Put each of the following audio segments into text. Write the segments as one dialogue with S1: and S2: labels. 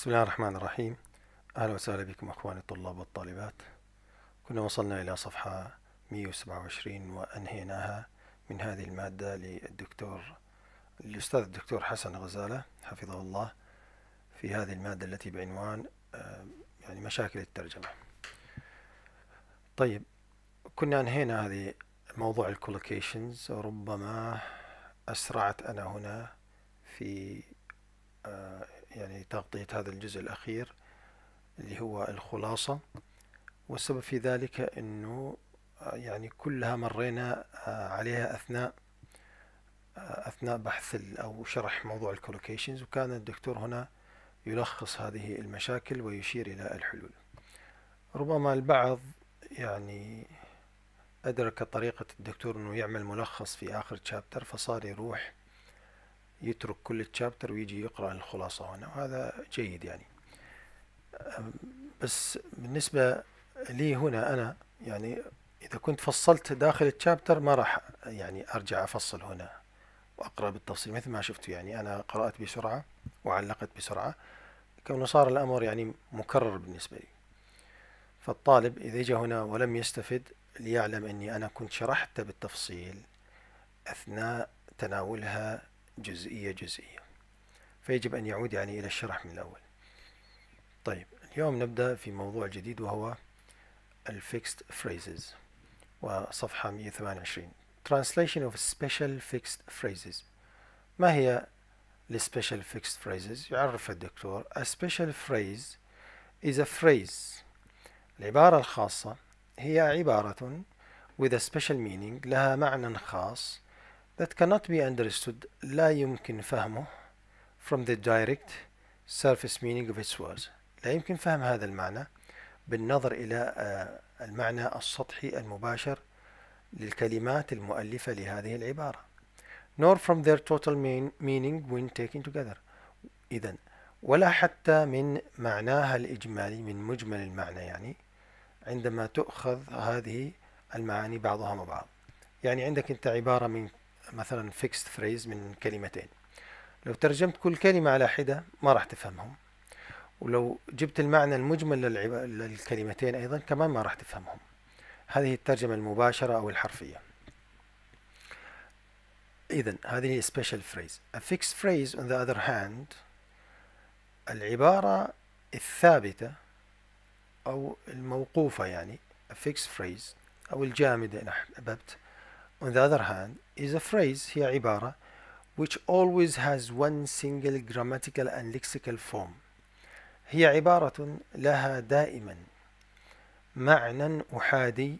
S1: بسم الله الرحمن الرحيم أهلا وسهلا بكم أخواني الطلاب والطالبات كنا وصلنا إلى صفحة 127 وأنهيناها من هذه المادة للدكتور الأستاذ الدكتور حسن غزالة حفظه الله في هذه المادة التي بعنوان آه، يعني مشاكل الترجمة طيب كنا أنهينا هذه موضوع الكولوكيشنز وربما أسرعت أنا هنا في آه، يعني تغطية هذا الجزء الأخير اللي هو الخلاصة والسبب في ذلك أنه آه، يعني كلها مرينا آه، عليها أثناء آه، أثناء بحث أو شرح موضوع الكولوكيشنز وكان الدكتور هنا يلخص هذه المشاكل ويشير إلى الحلول ربما البعض يعني أدرك طريقة الدكتور أنه يعمل ملخص في آخر تشابتر فصار يروح يترك كل التشابتر ويجي يقرأ الخلاصة هنا وهذا جيد يعني بس بالنسبة لي هنا أنا يعني إذا كنت فصلت داخل التشابتر ما راح يعني أرجع أفصل هنا وأقرأ بالتفصيل مثل ما شفتوا يعني أنا قرأت بسرعة وعلقت بسرعة كونه صار الأمر يعني مكرر بالنسبة لي فالطالب إذا جاء هنا ولم يستفد ليعلم أني أنا كنت شرحت بالتفصيل أثناء تناولها جزئية جزئية فيجب أن يعود يعني إلى الشرح من الأول طيب اليوم نبدأ في موضوع جديد وهو الفيكست فريزز وصفحة 128 Translation of Special Fixed Phrases ما هي السبيشال Fixed Phrases يعرف الدكتور A special phrase is a phrase العبارة الخاصة هي عبارة with a special meaning لها معنى خاص that cannot be understood لا يمكن فهمه from the direct surface meaning of its words لا يمكن فهم هذا المعنى بالنظر إلى آه، المعنى السطحي المباشر للكلمات المؤلفة لهذه العبارة nor from their total mean meaning when taken together إذا ولا حتى من معناها الإجمالي من مجمل المعنى يعني عندما تؤخذ هذه المعاني بعضها مع بعض يعني عندك أنت عبارة من مثلا فيكست فريز من كلمتين لو ترجمت كل كلمة على حدة ما راح تفهمهم ولو جبت المعنى المجمل للكلمتين أيضا كمان ما راح تفهمهم هذه الترجمة المباشرة أو الحرفية إذا هذه special phrase a fixed phrase on the other hand العبارة الثابتة أو الموقوفة يعني a fixed phrase أو الجامدة إن أحببت On the other hand, is a phrase هي عبارة which always has one single grammatical and lexical form. هي عبارة لها دائما معنى أحادي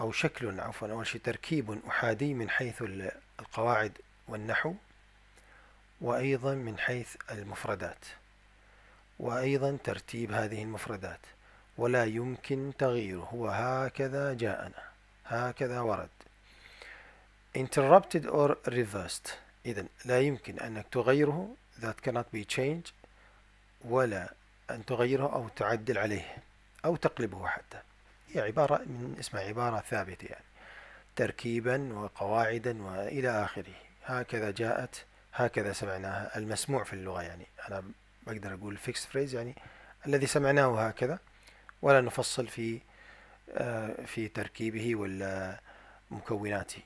S1: أو شكل عفوا أول شيء تركيب أحادي من حيث القواعد والنحو وأيضا من حيث المفردات وأيضا ترتيب هذه المفردات ولا يمكن تغييره هو هكذا جاءنا هكذا ورد interrupted or reversed إذا لا يمكن أنك تغيره that cannot be changed ولا أن تغيره أو تعدل عليه أو تقلبه حتى هي عبارة من اسمها عبارة ثابتة يعني تركيبا وقواعدا وإلى آخره هكذا جاءت هكذا سمعناها المسموع في اللغة يعني أنا بقدر أقول fixed phrase يعني الذي سمعناه هكذا ولا نفصل في آه، في تركيبه ولا مكوناته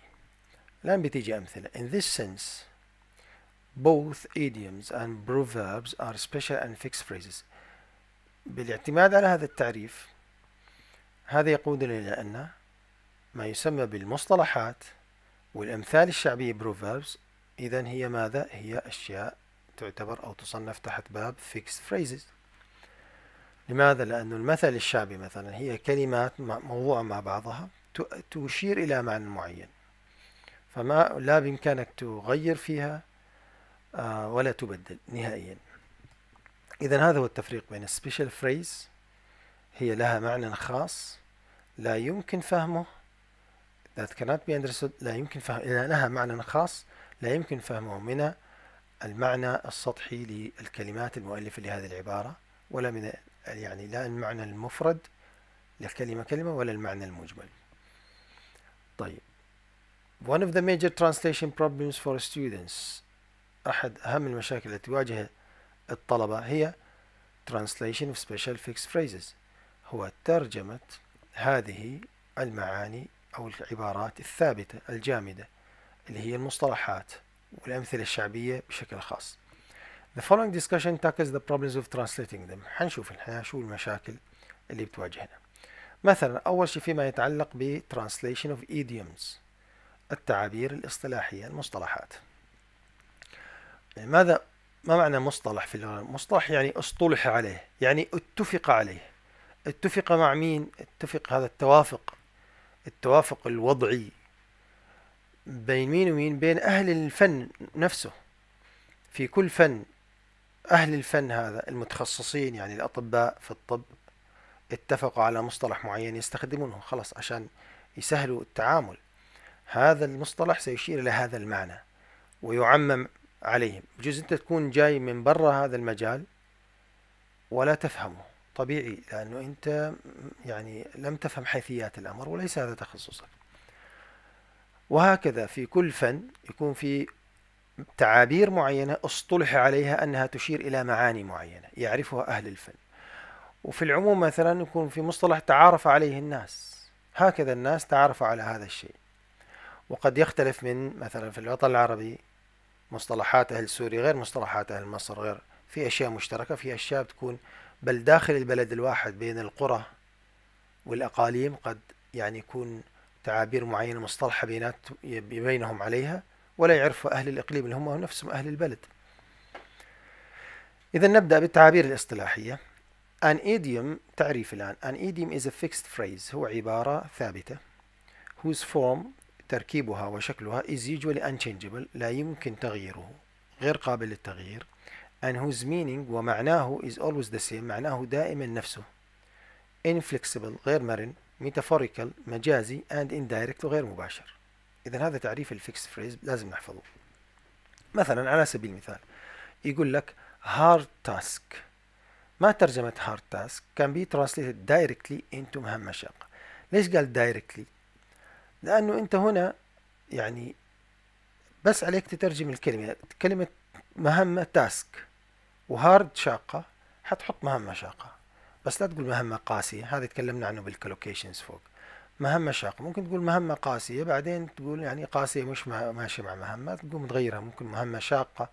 S1: الآن بتيجي أمثلة in this sense both idioms and proverbs are special and fixed phrases بالاعتماد على هذا التعريف هذا يقودنا إلى أن ما يسمى بالمصطلحات والأمثال الشعبية proverbs إذا هي ماذا؟ هي أشياء تعتبر أو تصنف تحت باب fixed phrases لماذا؟ لأن المثل الشعبي مثلا هي كلمات موضوعة مع بعضها تشير إلى معنى معين فما لا بإمكانك تغير فيها آه، ولا تبدل نهائيا إذا هذا هو التفريق بين السبيشال فريز هي لها معنى خاص لا يمكن فهمه that cannot be understood لا يمكن فهم لها معنى خاص لا يمكن فهمه من المعنى السطحي للكلمات المؤلفة لهذه العبارة ولا من يعني لا المعنى المفرد للكلمة كلمة ولا المعنى المجمل طيب One of the major translation problems for students أحد أهم المشاكل التي تواجه الطلبة هي translation of special fixed phrases هو ترجمة هذه المعاني أو العبارات الثابتة الجامدة اللي هي المصطلحات والأمثلة الشعبية بشكل خاص The following discussion tackles the problems of translating them حنشوف الحياة شو المشاكل اللي بتواجهنا مثلا أول شيء فيما يتعلق ب translation of idioms التعابير الاصطلاحية المصطلحات يعني ماذا ما معنى مصطلح في اللغة؟ مصطلح يعني اصطلح عليه يعني اتفق عليه اتفق مع مين؟ اتفق هذا التوافق التوافق الوضعي بين مين ومين؟ بين أهل الفن نفسه في كل فن أهل الفن هذا المتخصصين يعني الأطباء في الطب اتفقوا على مصطلح معين يستخدمونه خلاص عشان يسهلوا التعامل هذا المصطلح سيشير إلى هذا المعنى ويعمم عليهم بجوز أنت تكون جاي من برا هذا المجال ولا تفهمه طبيعي لأنه أنت يعني لم تفهم حيثيات الأمر وليس هذا تخصصك وهكذا في كل فن يكون في تعابير معينة اصطلح عليها أنها تشير إلى معاني معينة يعرفها أهل الفن وفي العموم مثلا يكون في مصطلح تعارف عليه الناس هكذا الناس تعارفوا على هذا الشيء وقد يختلف من مثلا في الوطن العربي مصطلحات أهل سوريا غير مصطلحات أهل مصر غير في أشياء مشتركة في أشياء بتكون بل داخل البلد الواحد بين القرى والأقاليم قد يعني يكون تعابير معينة مصطلحة بينهم عليها ولا يعرفها أهل الإقليم اللي هم نفسهم أهل البلد إذا نبدأ بالتعابير الاصطلاحية An idiom تعريف الآن An idiom is a fixed phrase هو عبارة ثابتة whose form تركيبها وشكلها is usually unchangeable لا يمكن تغييره غير قابل للتغيير and whose meaning ومعناه is always the same معناه دائما نفسه inflexible غير مرن metaphorical مجازي and indirect وغير مباشر إذا هذا تعريف الفيكس فريز لازم نحفظه مثلا على سبيل المثال يقول لك hard task ما ترجمة hard task can be translated directly into مهمة شاقة ليش قال directly لأنه أنت هنا يعني بس عليك تترجم الكلمة كلمة مهمة تاسك وهارد شاقة حتحط مهمة شاقة بس لا تقول مهمة قاسية هذا تكلمنا عنه بالكلوكيشنز فوق مهمة شاقة ممكن تقول مهمة قاسية بعدين تقول يعني قاسية مش ماشية مع مهمة تقوم تغيرها ممكن مهمة شاقة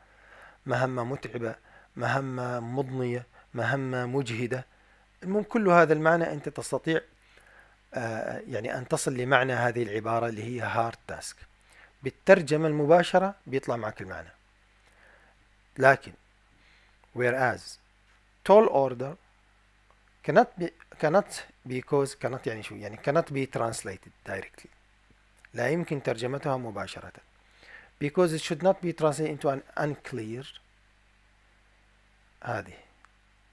S1: مهمة متعبة مهمة مضنية مهمة مجهدة المهم كل هذا المعنى أنت تستطيع آه، يعني أن تصل لمعنى هذه العبارة اللي هي هارد تاسك بالترجمة المباشرة بيطلع معك المعنى لكن whereas tall order cannot be cannot because cannot يعني شو يعني cannot be translated directly لا يمكن ترجمتها مباشرة because it should not be translated into an unclear هذه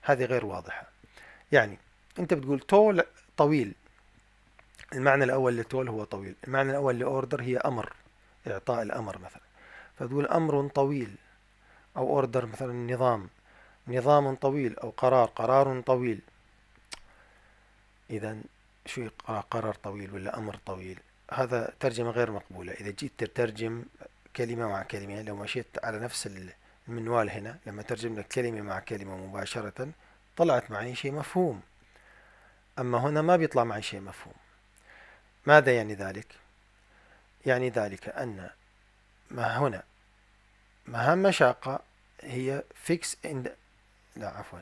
S1: هذه غير واضحة يعني انت بتقول tall طويل المعنى الأول لتول هو طويل المعنى الأول لأوردر هي أمر إعطاء الأمر مثلا فتقول أمر طويل أو أوردر مثلا نظام نظام طويل أو قرار قرار طويل إذا شو قرار طويل ولا أمر طويل هذا ترجمة غير مقبولة إذا جيت تترجم كلمة مع كلمة لو مشيت على نفس المنوال هنا لما ترجم لك كلمة مع كلمة مباشرة طلعت معي شيء مفهوم أما هنا ما بيطلع معي شيء مفهوم ماذا يعني ذلك؟ يعني ذلك أن ما هنا مهام شاقة هي فيكس in لا عفوا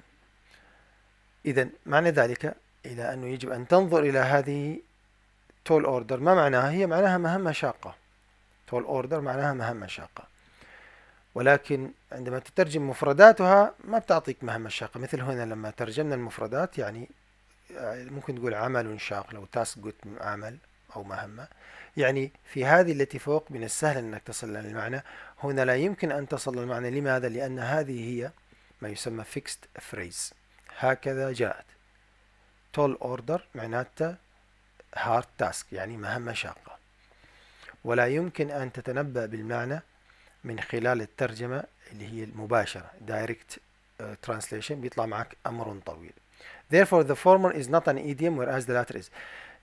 S1: إذا معنى ذلك إلى أنه يجب أن تنظر إلى هذه تول أوردر ما معناها؟ هي معناها مهمة شاقة تول أوردر معناها مهمة شاقة ولكن عندما تترجم مفرداتها ما بتعطيك مهمة شاقة مثل هنا لما ترجمنا المفردات يعني ممكن تقول عمل شاق لو تاسك عمل أو مهمة يعني في هذه التي فوق من السهل أنك تصل للمعنى هنا لا يمكن أن تصل للمعنى لماذا؟ لأن هذه هي ما يسمى fixed phrase هكذا جاءت tall order معناتها hard task يعني مهمة شاقة ولا يمكن أن تتنبأ بالمعنى من خلال الترجمة اللي هي المباشرة direct آه، translation بيطلع معك أمر طويل therefore the former is not an idiom whereas the latter is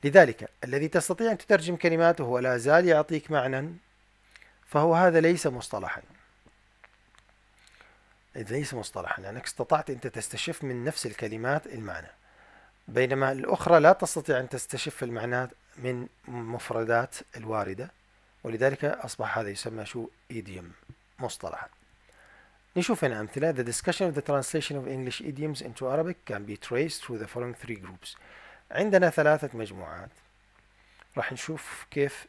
S1: لذلك الذي تستطيع أن تترجم كلماته ولا زال يعطيك معنى فهو هذا ليس مصطلحا ليس مصطلحا لأنك استطعت أنت تستشف من نفس الكلمات المعنى بينما الأخرى لا تستطيع أن تستشف المعنى من مفردات الواردة ولذلك أصبح هذا يسمى شو إيديوم مصطلحا نشوف هنا أمثلة The discussion of the translation of English idioms into Arabic can be traced through the following three groups عندنا ثلاثة مجموعات راح نشوف كيف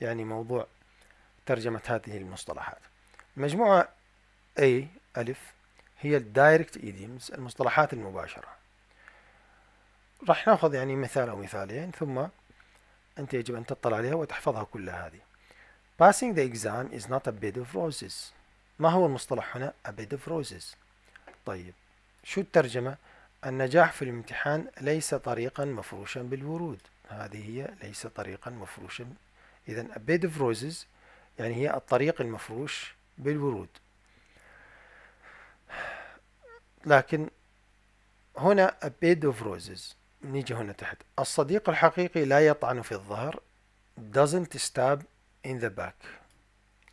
S1: يعني موضوع ترجمة هذه المصطلحات المجموعة A ألف هي الدايركت ايديمز المصطلحات المباشرة راح ناخذ يعني مثال أو مثالين ثم أنت يجب أن تطلع عليها وتحفظها كلها هذه Passing the exam is not a bed of roses ما هو المصطلح هنا؟ A bed of roses طيب شو الترجمة؟ النجاح في الامتحان ليس طريقا مفروشا بالورود هذه هي ليس طريقا مفروشا إذا a bed of roses يعني هي الطريق المفروش بالورود لكن هنا a bed of roses نيجي هنا تحت الصديق الحقيقي لا يطعن في الظهر doesn't stab in the back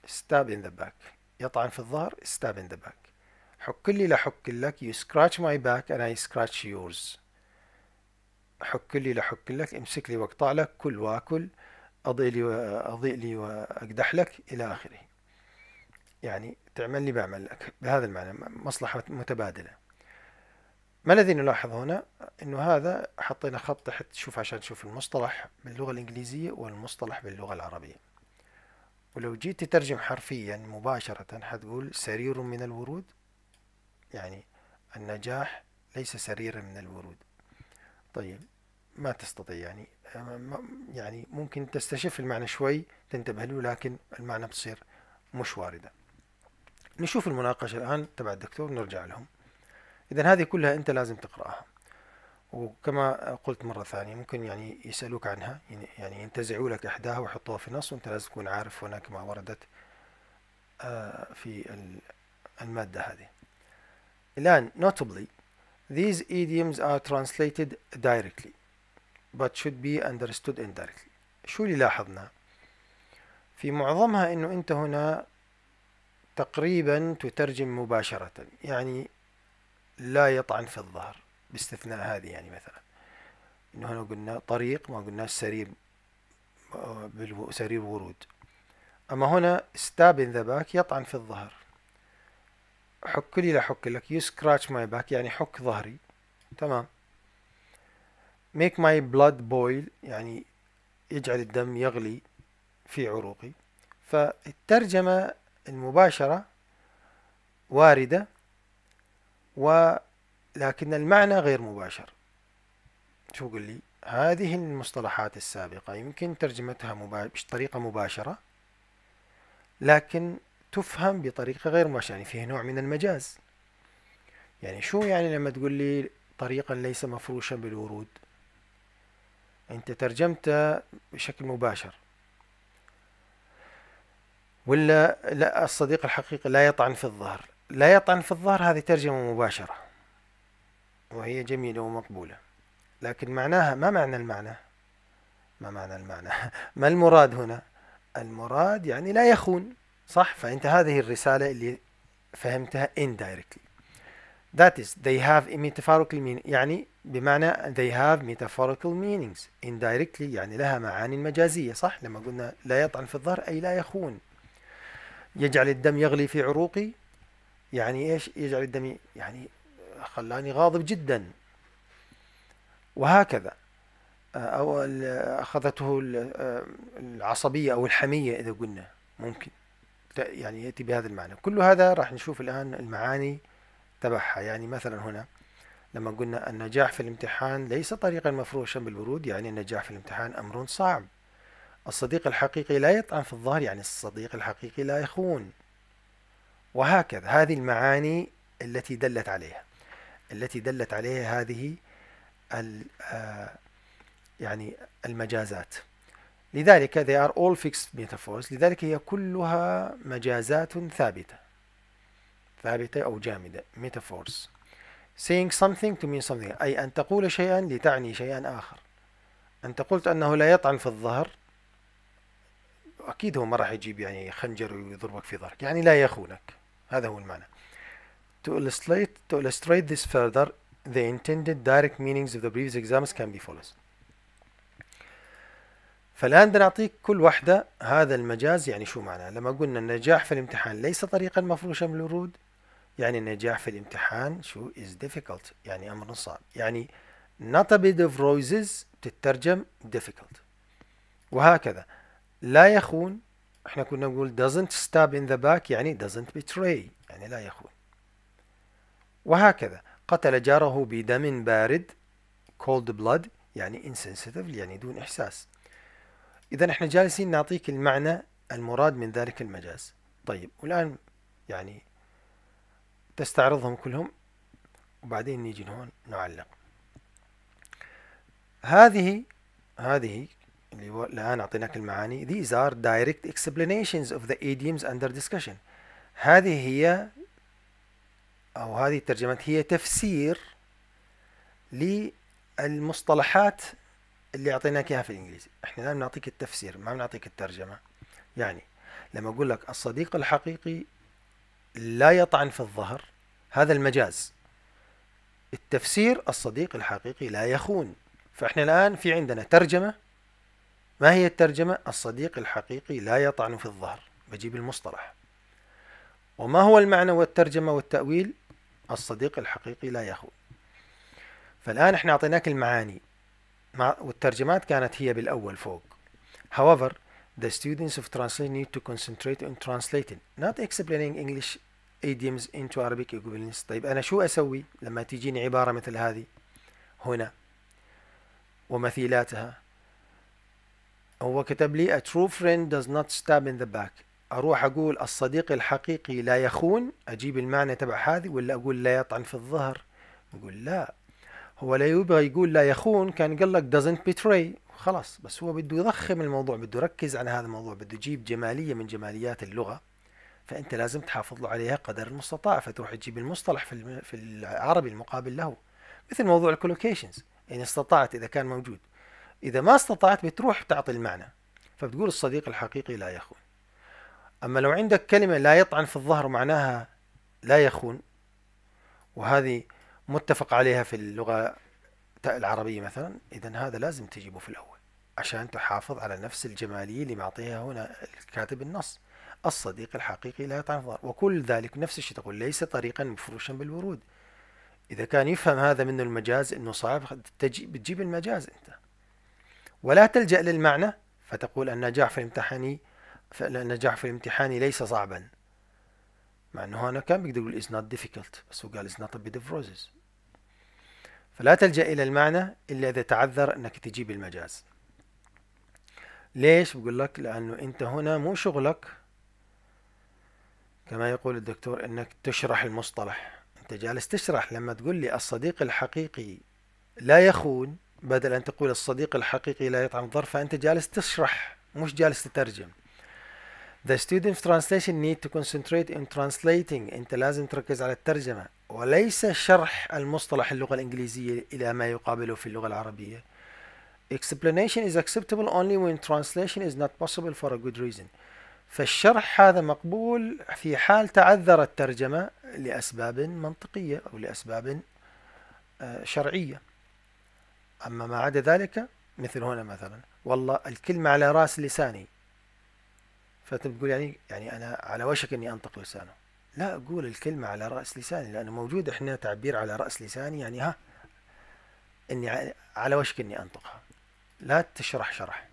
S1: stab in the back يطعن في الظهر stab in the back حك لي لحك لك you scratch my back and I scratch yours حك لي لحك لك امسك لي واقطع لك كل واكل اضيء لي اضيء لي واقدح لك الى اخره يعني تعمل لي بعمل لك بهذا المعنى مصلحة متبادلة ما الذي نلاحظ هنا انه هذا حطينا خط تحت شوف عشان تشوف المصطلح باللغة الانجليزية والمصطلح باللغة العربية ولو جيت تترجم حرفيا مباشرة حتقول سرير من الورود يعني النجاح ليس سريرا من الورود طيب ما تستطيع يعني يعني ممكن تستشف المعنى شوي تنتبه له لكن المعنى بتصير مش واردة نشوف المناقشة الآن تبع الدكتور نرجع لهم إذا هذه كلها أنت لازم تقرأها وكما قلت مرة ثانية ممكن يعني يسألوك عنها يعني, يعني ينتزعوا لك إحداها ويحطوها في نص وأنت لازم تكون عارف هناك ما وردت آه، في المادة هذه الآن notably these idioms are translated directly but should be understood indirectly شو اللي لاحظنا في معظمها انه انت هنا تقريبا تترجم مباشرة يعني لا يطعن في الظهر باستثناء هذه يعني مثلا انه هنا قلنا طريق ما قلنا سرير آه، سرير ورود اما هنا stab in the back يطعن في الظهر حك لي لا حك لك يو سكراتش ماي باك يعني حك ظهري تمام ميك ماي بلاد بويل يعني يجعل الدم يغلي في عروقي فالترجمة المباشرة واردة ولكن المعنى غير مباشر شو قل لي هذه المصطلحات السابقة يمكن ترجمتها بطريقة مباشرة لكن تفهم بطريقة غير مباشرة يعني فيه نوع من المجاز يعني شو يعني لما تقول لي طريقا ليس مفروشا بالورود انت ترجمته بشكل مباشر ولا لا الصديق الحقيقي لا يطعن في الظهر لا يطعن في الظهر هذه ترجمة مباشرة وهي جميلة ومقبولة لكن معناها ما معنى المعنى ما معنى المعنى ما المراد هنا المراد يعني لا يخون صح فانت هذه الرساله اللي فهمتها indirectly that is they have a metaphorical meaning يعني بمعنى they have metaphorical meanings indirectly يعني لها معاني مجازية صح لما قلنا لا يطعن في الظهر أي لا يخون يجعل الدم يغلي في عروقي يعني إيش يجعل الدم يعني خلاني غاضب جدا وهكذا أو أخذته العصبية أو الحمية إذا قلنا ممكن يعني يأتي بهذا المعنى كل هذا راح نشوف الآن المعاني تبعها يعني مثلا هنا لما قلنا النجاح في الامتحان ليس طريقا مفروشا بالورود يعني النجاح في الامتحان أمر صعب الصديق الحقيقي لا يطعن في الظهر يعني الصديق الحقيقي لا يخون وهكذا هذه المعاني التي دلت عليها التي دلت عليها هذه آه، يعني المجازات لذلك they are all fixed metaphors لذلك هي كلها مجازات ثابتة ثابتة أو جامدة metaphors saying something to mean something أي أن تقول شيئا لتعني شيئا آخر أنت قلت أنه لا يطعن في الظهر أكيد هو ما راح يجيب يعني خنجر ويضربك في ظهرك يعني لا يخونك هذا هو المعنى To illustrate, to illustrate this further, the intended direct meanings of the previous examples can be followed فالآن بدنا نعطيك كل وحدة هذا المجاز يعني شو معناه لما قلنا النجاح في الامتحان ليس طريقا مفروشة من الورود يعني النجاح في الامتحان شو is difficult يعني أمر صعب يعني not a bit of roses تترجم difficult وهكذا لا يخون احنا كنا نقول doesn't stab in the back يعني doesn't betray يعني لا يخون وهكذا قتل جاره بدم بارد cold blood يعني insensitive يعني دون إحساس إذا احنا جالسين نعطيك المعنى المراد من ذلك المجاز طيب والآن يعني تستعرضهم كلهم وبعدين نيجي هون نعلق هذه هذه اللي هو الآن أعطيناك المعاني these are direct explanations of the idioms under discussion هذه هي أو هذه الترجمات هي تفسير للمصطلحات اللي اعطيناك اياها في الانجليزي احنا لا نعطيك التفسير ما بنعطيك الترجمه يعني لما اقول لك الصديق الحقيقي لا يطعن في الظهر هذا المجاز التفسير الصديق الحقيقي لا يخون فاحنا الان في عندنا ترجمه ما هي الترجمه الصديق الحقيقي لا يطعن في الظهر بجيب المصطلح وما هو المعنى والترجمه والتاويل الصديق الحقيقي لا يخون فالان احنا اعطيناك المعاني مع والترجمات كانت هي بالأول فوق however the students of translation need to concentrate on translating not explaining English idioms into Arabic equivalents طيب أنا شو أسوي لما تجيني عبارة مثل هذه هنا ومثيلاتها هو كتب لي a true friend does not stab in the back أروح أقول الصديق الحقيقي لا يخون أجيب المعنى تبع هذه ولا أقول لا يطعن في الظهر نقول لا هو لا يبغى يقول لا يخون كان قال لك doesn't betray خلاص بس هو بده يضخم الموضوع بده يركز على هذا الموضوع بده يجيب جمالية من جماليات اللغة فأنت لازم تحافظ له عليها قدر المستطاع فتروح تجيب المصطلح في, في العربي المقابل له مثل موضوع الكولوكيشنز إن استطعت إذا كان موجود إذا ما استطعت بتروح تعطي المعنى فبتقول الصديق الحقيقي لا يخون أما لو عندك كلمة لا يطعن في الظهر معناها لا يخون وهذه متفق عليها في اللغة العربية مثلا إذا هذا لازم تجيبه في الأول عشان تحافظ على نفس الجمالية اللي معطيها هنا الكاتب النص الصديق الحقيقي لا تنظر وكل ذلك نفس الشيء تقول ليس طريقا مفروشا بالورود إذا كان يفهم هذا منه المجاز إنه صعب بتجيب المجاز أنت ولا تلجأ للمعنى فتقول النجاح في الامتحان النجاح في الامتحان ليس صعبا مع انه هنا كان بيقدر يقول is not difficult بس هو قال is not a اوف of roses فلا تلجأ إلى المعنى إلا إذا تعذر أنك تجيب المجاز ليش بقول لك لأنه أنت هنا مو شغلك كما يقول الدكتور أنك تشرح المصطلح أنت جالس تشرح لما تقول لي الصديق الحقيقي لا يخون بدل أن تقول الصديق الحقيقي لا يطعم ظرفه فأنت جالس تشرح مش جالس تترجم The student of translation need to concentrate on translating أنت لازم تركز على الترجمة وليس شرح المصطلح اللغة الإنجليزية إلى ما يقابله في اللغة العربية Explanation is acceptable only when translation is not possible for a good reason فالشرح هذا مقبول في حال تعذر الترجمة لأسباب منطقية أو لأسباب آه، شرعية أما ما عدا ذلك مثل هنا مثلا والله الكلمة على رأس لساني فانت بتقول يعني يعني انا على وشك اني انطق لسانه لا اقول الكلمه على راس لساني لانه موجود احنا تعبير على راس لساني يعني ها اني على وشك اني انطقها لا تشرح شرح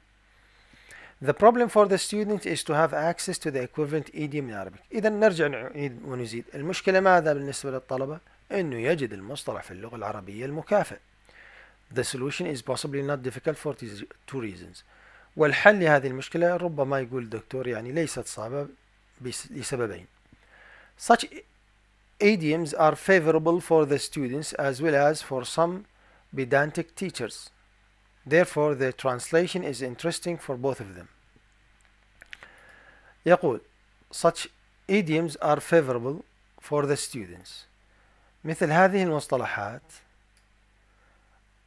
S1: The problem for the student is to have access to the equivalent idiom in Arabic. إذا نرجع نعيد ونزيد، المشكلة ماذا بالنسبة للطلبة؟ إنه يجد المصطلح في اللغة العربية المكافئ. The solution is possibly not difficult for two reasons. والحل لهذه المشكلة ربما يقول الدكتور يعني ليست صعبة لسببين such idioms are favorable for the students as well as for some pedantic teachers therefore the translation is interesting for both of them يقول such idioms are favorable for the students مثل هذه المصطلحات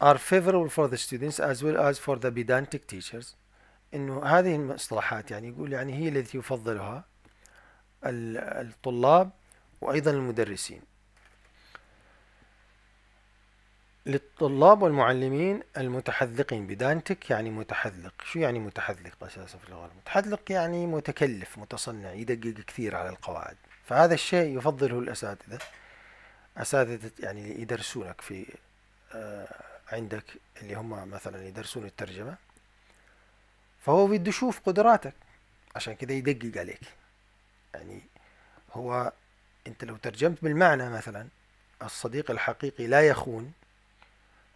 S1: are favorable for the students as well as for the pedantic teachers انه هذه المصطلحات يعني يقول يعني هي التي يفضلها الطلاب وايضا المدرسين للطلاب والمعلمين المتحذقين بدانتك يعني متحذق شو يعني متحذق أساسا في اللغة المتحذق يعني متكلف متصنع يدقق كثير على القواعد فهذا الشيء يفضله الأساتذة أساتذة يعني يدرسونك في آه، عندك اللي هم مثلا يدرسون الترجمة فهو بده يشوف قدراتك عشان كده يدقق عليك يعني هو انت لو ترجمت بالمعنى مثلا الصديق الحقيقي لا يخون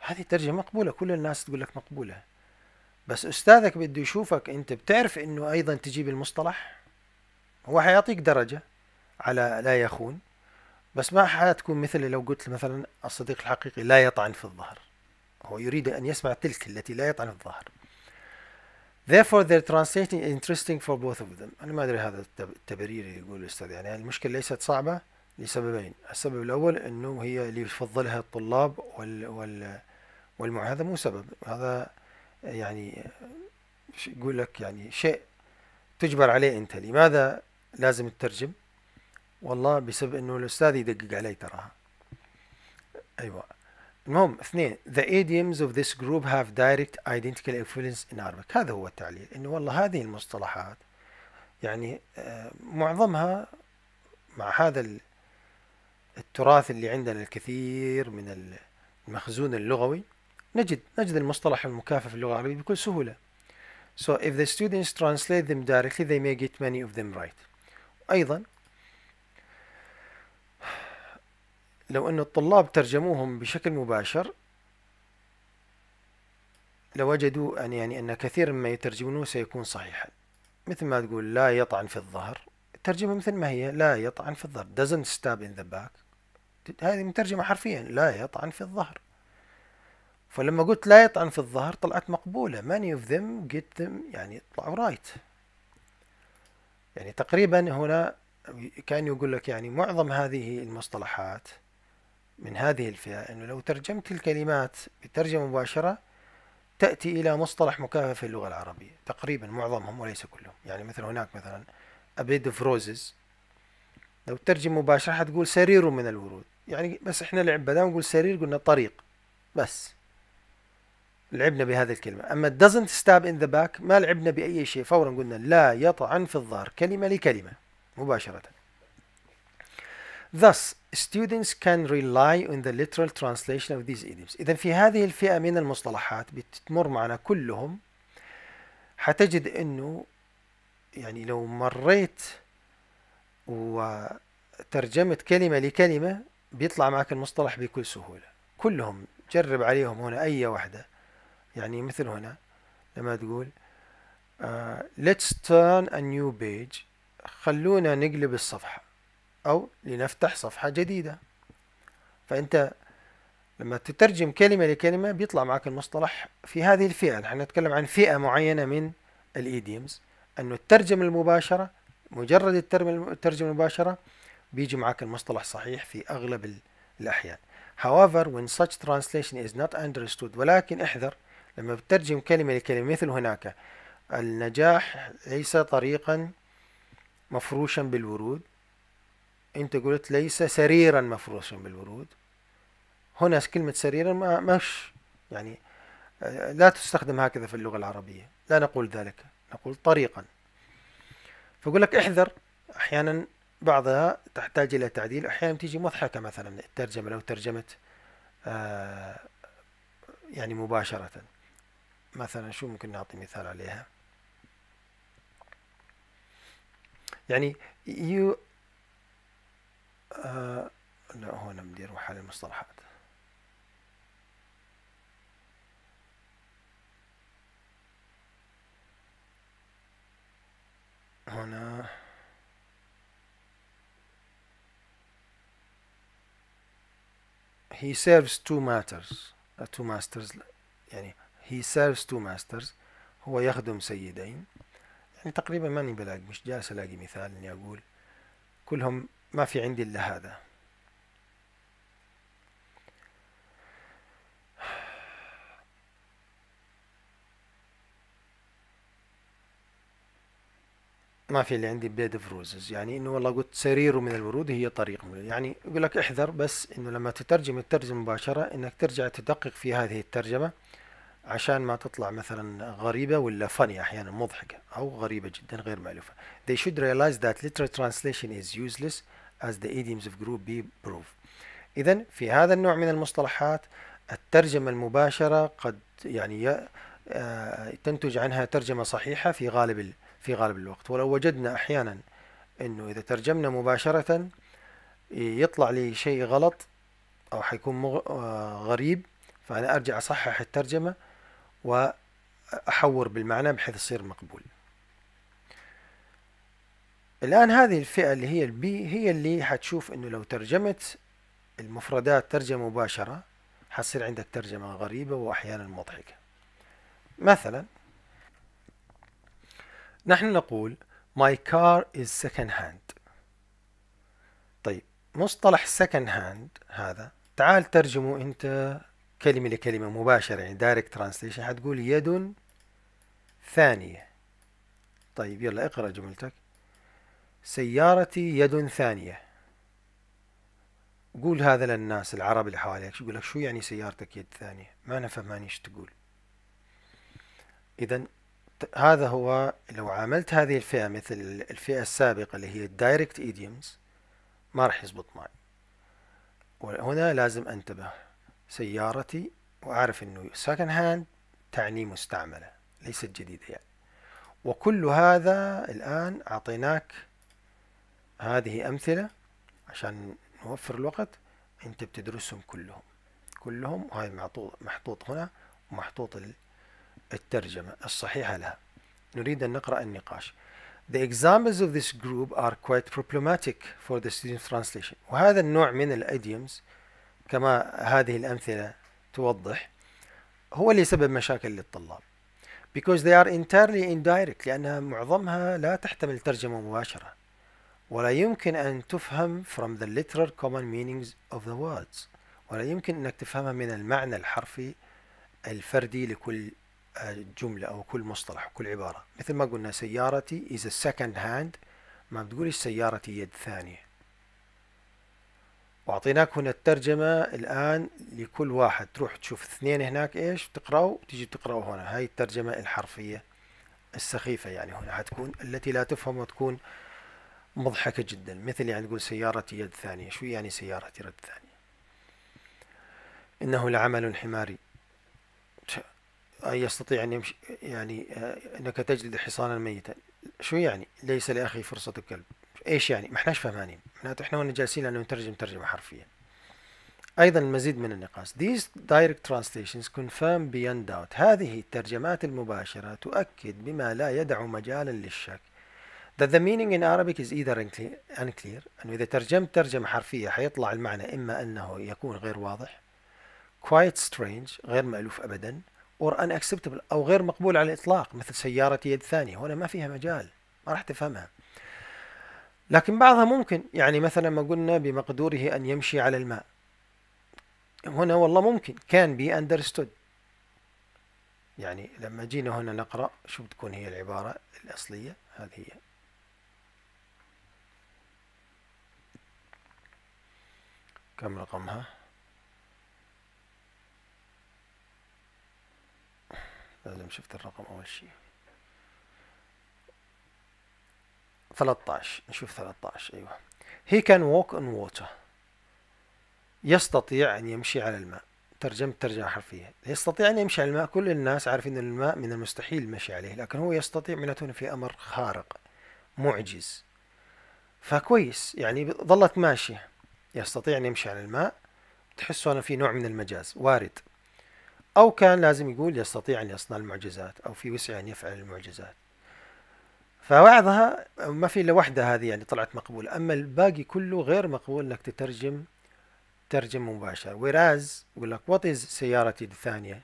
S1: هذه ترجمة مقبولة كل الناس تقول لك مقبولة بس أستاذك بده يشوفك أنت بتعرف أنه أيضا تجيب المصطلح هو حيعطيك درجة على لا يخون بس ما حتكون مثل لو قلت مثلا الصديق الحقيقي لا يطعن في الظهر هو يريد أن يسمع تلك التي لا يطعن في الظهر therefore they're translating interesting for both of them أنا ما أدري هذا التبرير اللي يقول الأستاذ يعني المشكلة ليست صعبة لسببين السبب الأول أنه هي اللي يفضلها الطلاب وال, وال والمع هذا مو سبب هذا يعني يقول لك يعني شيء تجبر عليه أنت لماذا لازم تترجم والله بسبب أنه الأستاذ يدقق علي تراها أيوة المهم اثنين the idioms of this group have direct identical influence in Arabic هذا هو التعليل انه والله هذه المصطلحات يعني آه، معظمها مع هذا التراث اللي عندنا الكثير من المخزون اللغوي نجد نجد المصطلح المكافئ في اللغة العربية بكل سهولة So if the students translate them directly they may get many of them right أيضا لو أن الطلاب ترجموهم بشكل مباشر لوجدوا لو أن يعني أن كثير مما يترجمونه سيكون صحيحا مثل ما تقول لا يطعن في الظهر الترجمة مثل ما هي لا يطعن في الظهر doesn't stab in the back هذه مترجمة حرفيا لا يطعن في الظهر فلما قلت لا يطعن في الظهر طلعت مقبولة many of them get them يعني طلعوا رايت يعني تقريبا هنا كان يقول لك يعني معظم هذه المصطلحات من هذه الفئة أنه لو ترجمت الكلمات بترجمة مباشرة تأتي إلى مصطلح مكافأة في اللغة العربية تقريبا معظمهم وليس كلهم يعني مثل هناك مثلا A bed of roses لو ترجم مباشرة حتقول سرير من الورود يعني بس احنا لعب بدل نقول سرير قلنا طريق بس لعبنا بهذه الكلمة أما doesn't stab in the back ما لعبنا بأي شيء فورا قلنا لا يطعن في الظهر كلمة لكلمة مباشرة Thus, students can rely on the literal translation of these idioms. إذا في هذه الفئة من المصطلحات بتمر معنا كلهم حتجد أنه يعني لو مريت وترجمت كلمة لكلمة بيطلع معك المصطلح بكل سهولة كلهم جرب عليهم هنا أي واحدة يعني مثل هنا لما تقول uh, let's turn a new page خلونا نقلب الصفحة أو لنفتح صفحة جديدة فأنت لما تترجم كلمة لكلمة بيطلع معك المصطلح في هذه الفئة نحن نتكلم عن فئة معينة من الإيديمز أنه الترجمة المباشرة مجرد الترجمة المباشرة بيجي معك المصطلح صحيح في أغلب الأحيان However when such translation is not understood ولكن احذر لما بترجم كلمة لكلمة مثل هناك النجاح ليس طريقا مفروشا بالورود انت قلت ليس سريرا مفروشا بالورود هنا كلمة سريرا ما مش يعني آه، لا تستخدم هكذا في اللغة العربية لا نقول ذلك نقول طريقا فأقول لك احذر أحيانا بعضها تحتاج إلى تعديل أحيانا تيجي مضحكة مثلا الترجمة لو ترجمت آه، يعني مباشرة مثلا شو ممكن نعطي مثال عليها يعني you لا هون بدي اروح على المصطلحات هنا he serves two masters uh, two masters يعني he serves two masters هو يخدم سيدين يعني تقريبا ماني بلاقي مش جالس الاقي مثال اني اقول كلهم ما في عندي الا هذا ما في اللي عندي بليد اوف روزز يعني انه والله قلت سرير من الورود هي طريق يعني يقول لك احذر بس انه لما تترجم الترجمه مباشره انك ترجع تدقق في هذه الترجمه عشان ما تطلع مثلا غريبه ولا فني احيانا مضحكه او غريبه جدا غير مالوفه. They should realize that literal translation is useless as the idioms of group B prove. اذا في هذا النوع من المصطلحات الترجمه المباشره قد يعني آه، تنتج عنها ترجمه صحيحه في غالب في غالب الوقت ولو وجدنا أحيانا أنه إذا ترجمنا مباشرة يطلع لي شيء غلط أو حيكون آه، غريب فأنا أرجع أصحح الترجمة وأحور بالمعنى بحيث يصير مقبول الآن هذه الفئة اللي هي البي هي اللي حتشوف أنه لو ترجمت المفردات ترجمة مباشرة حتصير عندك ترجمة غريبة وأحيانا مضحكة مثلا نحن نقول my car is second hand طيب مصطلح second hand هذا تعال ترجمه انت كلمة لكلمة مباشرة يعني direct translation حتقول يد ثانية طيب يلا اقرأ جملتك سيارتي يد ثانية قول هذا للناس العرب اللي حواليك يقول لك شو يعني سيارتك يد ثانية ما أنا فهماني ايش تقول إذا هذا هو لو عاملت هذه الفئة مثل الفئة السابقة اللي هي الدايركت ايديومز ما راح يزبط معي وهنا لازم انتبه سيارتي واعرف انه سكند هاند تعني مستعملة ليست جديدة يعني وكل هذا الآن أعطيناك هذه أمثلة عشان نوفر الوقت أنت بتدرسهم كلهم كلهم وهذا محطوط هنا ومحطوط الترجمة الصحيحة لها نريد أن نقرأ النقاش The examples of this group are quite problematic for the student's translation وهذا النوع من الأديومز كما هذه الأمثلة توضح هو اللي سبب مشاكل للطلاب because they are entirely indirect لأنها معظمها لا تحتمل ترجمة مباشرة ولا يمكن أن تفهم from the literal common meanings of the words ولا يمكن أنك تفهمها من المعنى الحرفي الفردي لكل جملة أو كل مصطلح وكل عبارة مثل ما قلنا سيارتي is a second hand ما بتقولش سيارتي يد ثانية وعطيناك هنا الترجمة الآن لكل واحد تروح تشوف اثنين هناك إيش تقرأوا وتجي تقرأوا هنا هاي الترجمة الحرفية السخيفة يعني هنا حتكون التي لا تفهم وتكون مضحكة جدا مثل يعني تقول سيارتي يد ثانية شو يعني سيارتي يد ثانية إنه لعمل حماري يستطيع أن يمشي يعني آه، أنك تجلد حصانا ميتا شو يعني ليس لأخي فرصة كلب إيش يعني ما احناش فهمانين معناته احنا وانا جالسين لأنه نترجم ترجمة حرفية أيضا المزيد من النقاس These direct translations confirm beyond doubt هذه الترجمات المباشرة تؤكد بما لا يدع مجالا للشك that the meaning in Arabic is either unclear أنه إذا ترجمت ترجمة حرفية حيطلع المعنى إما أنه يكون غير واضح quite strange غير مألوف أبدا اور ان اكسبتبل او غير مقبول على الاطلاق مثل سياره يد ثانيه هنا ما فيها مجال ما راح تفهمها لكن بعضها ممكن يعني مثلا ما قلنا بمقدوره ان يمشي على الماء هنا والله ممكن كان بي اندرستود يعني لما جينا هنا نقرا شو بتكون هي العباره الاصليه هذه هي كم رقمها لازم شفت الرقم أول شيء 13 نشوف 13 أيوة هي كان ووك اون ووتر يستطيع أن يمشي على الماء ترجمة ترجمة حرفية يستطيع أن يمشي على الماء كل الناس عارفين أن الماء من المستحيل المشي عليه لكن هو يستطيع معناته في أمر خارق معجز فكويس يعني ظلت ماشية يستطيع أن يمشي على الماء تحس أنا في نوع من المجاز وارد أو كان لازم يقول يستطيع أن يصنع المعجزات أو في وسعه أن يفعل المعجزات فوعظها ما في إلا وحدة هذه يعني طلعت مقبولة أما الباقي كله غير مقبول أنك تترجم ترجم مباشر وراز يقول لك وات از سيارتي الثانية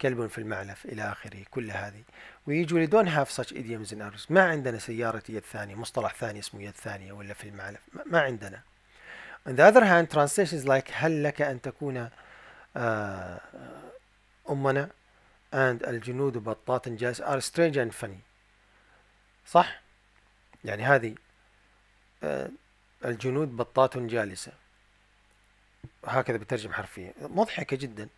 S1: كلب في المعلف إلى آخره كل هذه ويجوا دون هاف such idioms in ما عندنا سيارتي الثانية مصطلح ثاني اسمه يد ثانية ولا في المعلف ما عندنا On the other hand translations like هل لك أن تكون uh, أمنا and الجنود بطات جالس are strange and funny صح؟ يعني هذه آه، الجنود بطات جالسة هكذا بترجم حرفيا مضحكة جدا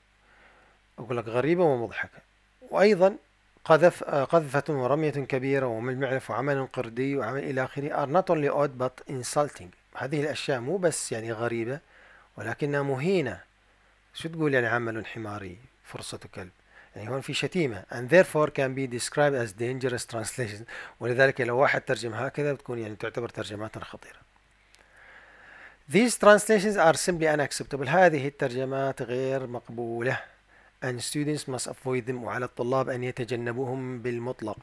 S1: أقول لك غريبة ومضحكة وأيضا قذف آه، قذفة ورمية كبيرة وملمعف وعمل قردي وعمل إلى آخره are not only odd but insulting هذه الأشياء مو بس يعني غريبة ولكنها مهينة شو تقول يعني عمل حماري فرصة كلب يعني هون في شتيمة and therefore can be described as dangerous translation ولذلك لو واحد ترجم هكذا بتكون يعني تعتبر ترجمات خطيرة These translations are simply unacceptable هذه الترجمات غير مقبولة and students must avoid them وعلى الطلاب أن يتجنبوهم بالمطلق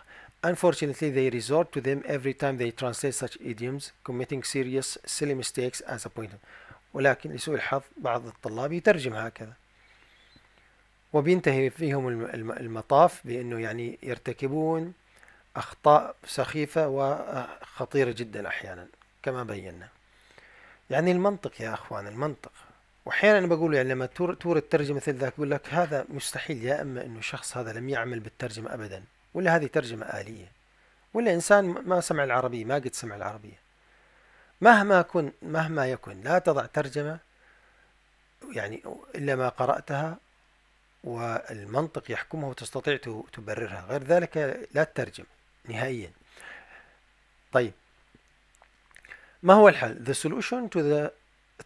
S1: Unfortunately, they resort to them every time they translate such idioms, committing serious silly mistakes as a point. ولكن لسوء الحظ بعض الطلاب يترجم هكذا. وبينتهي فيهم المطاف بأنه يعني يرتكبون أخطاء سخيفة وخطيرة جدا أحيانا كما بينا يعني المنطق يا أخوان المنطق واحيانا بقول يعني لما تور الترجمه مثل ذاك يقول لك هذا مستحيل يا اما انه الشخص هذا لم يعمل بالترجمه ابدا ولا هذه ترجمه اليه ولا انسان ما سمع العربيه ما قد سمع العربيه مهما كن مهما يكن لا تضع ترجمه يعني الا ما قراتها والمنطق يحكمها وتستطيع تبررها غير ذلك لا تترجم نهائيا طيب ما هو الحل the solution to the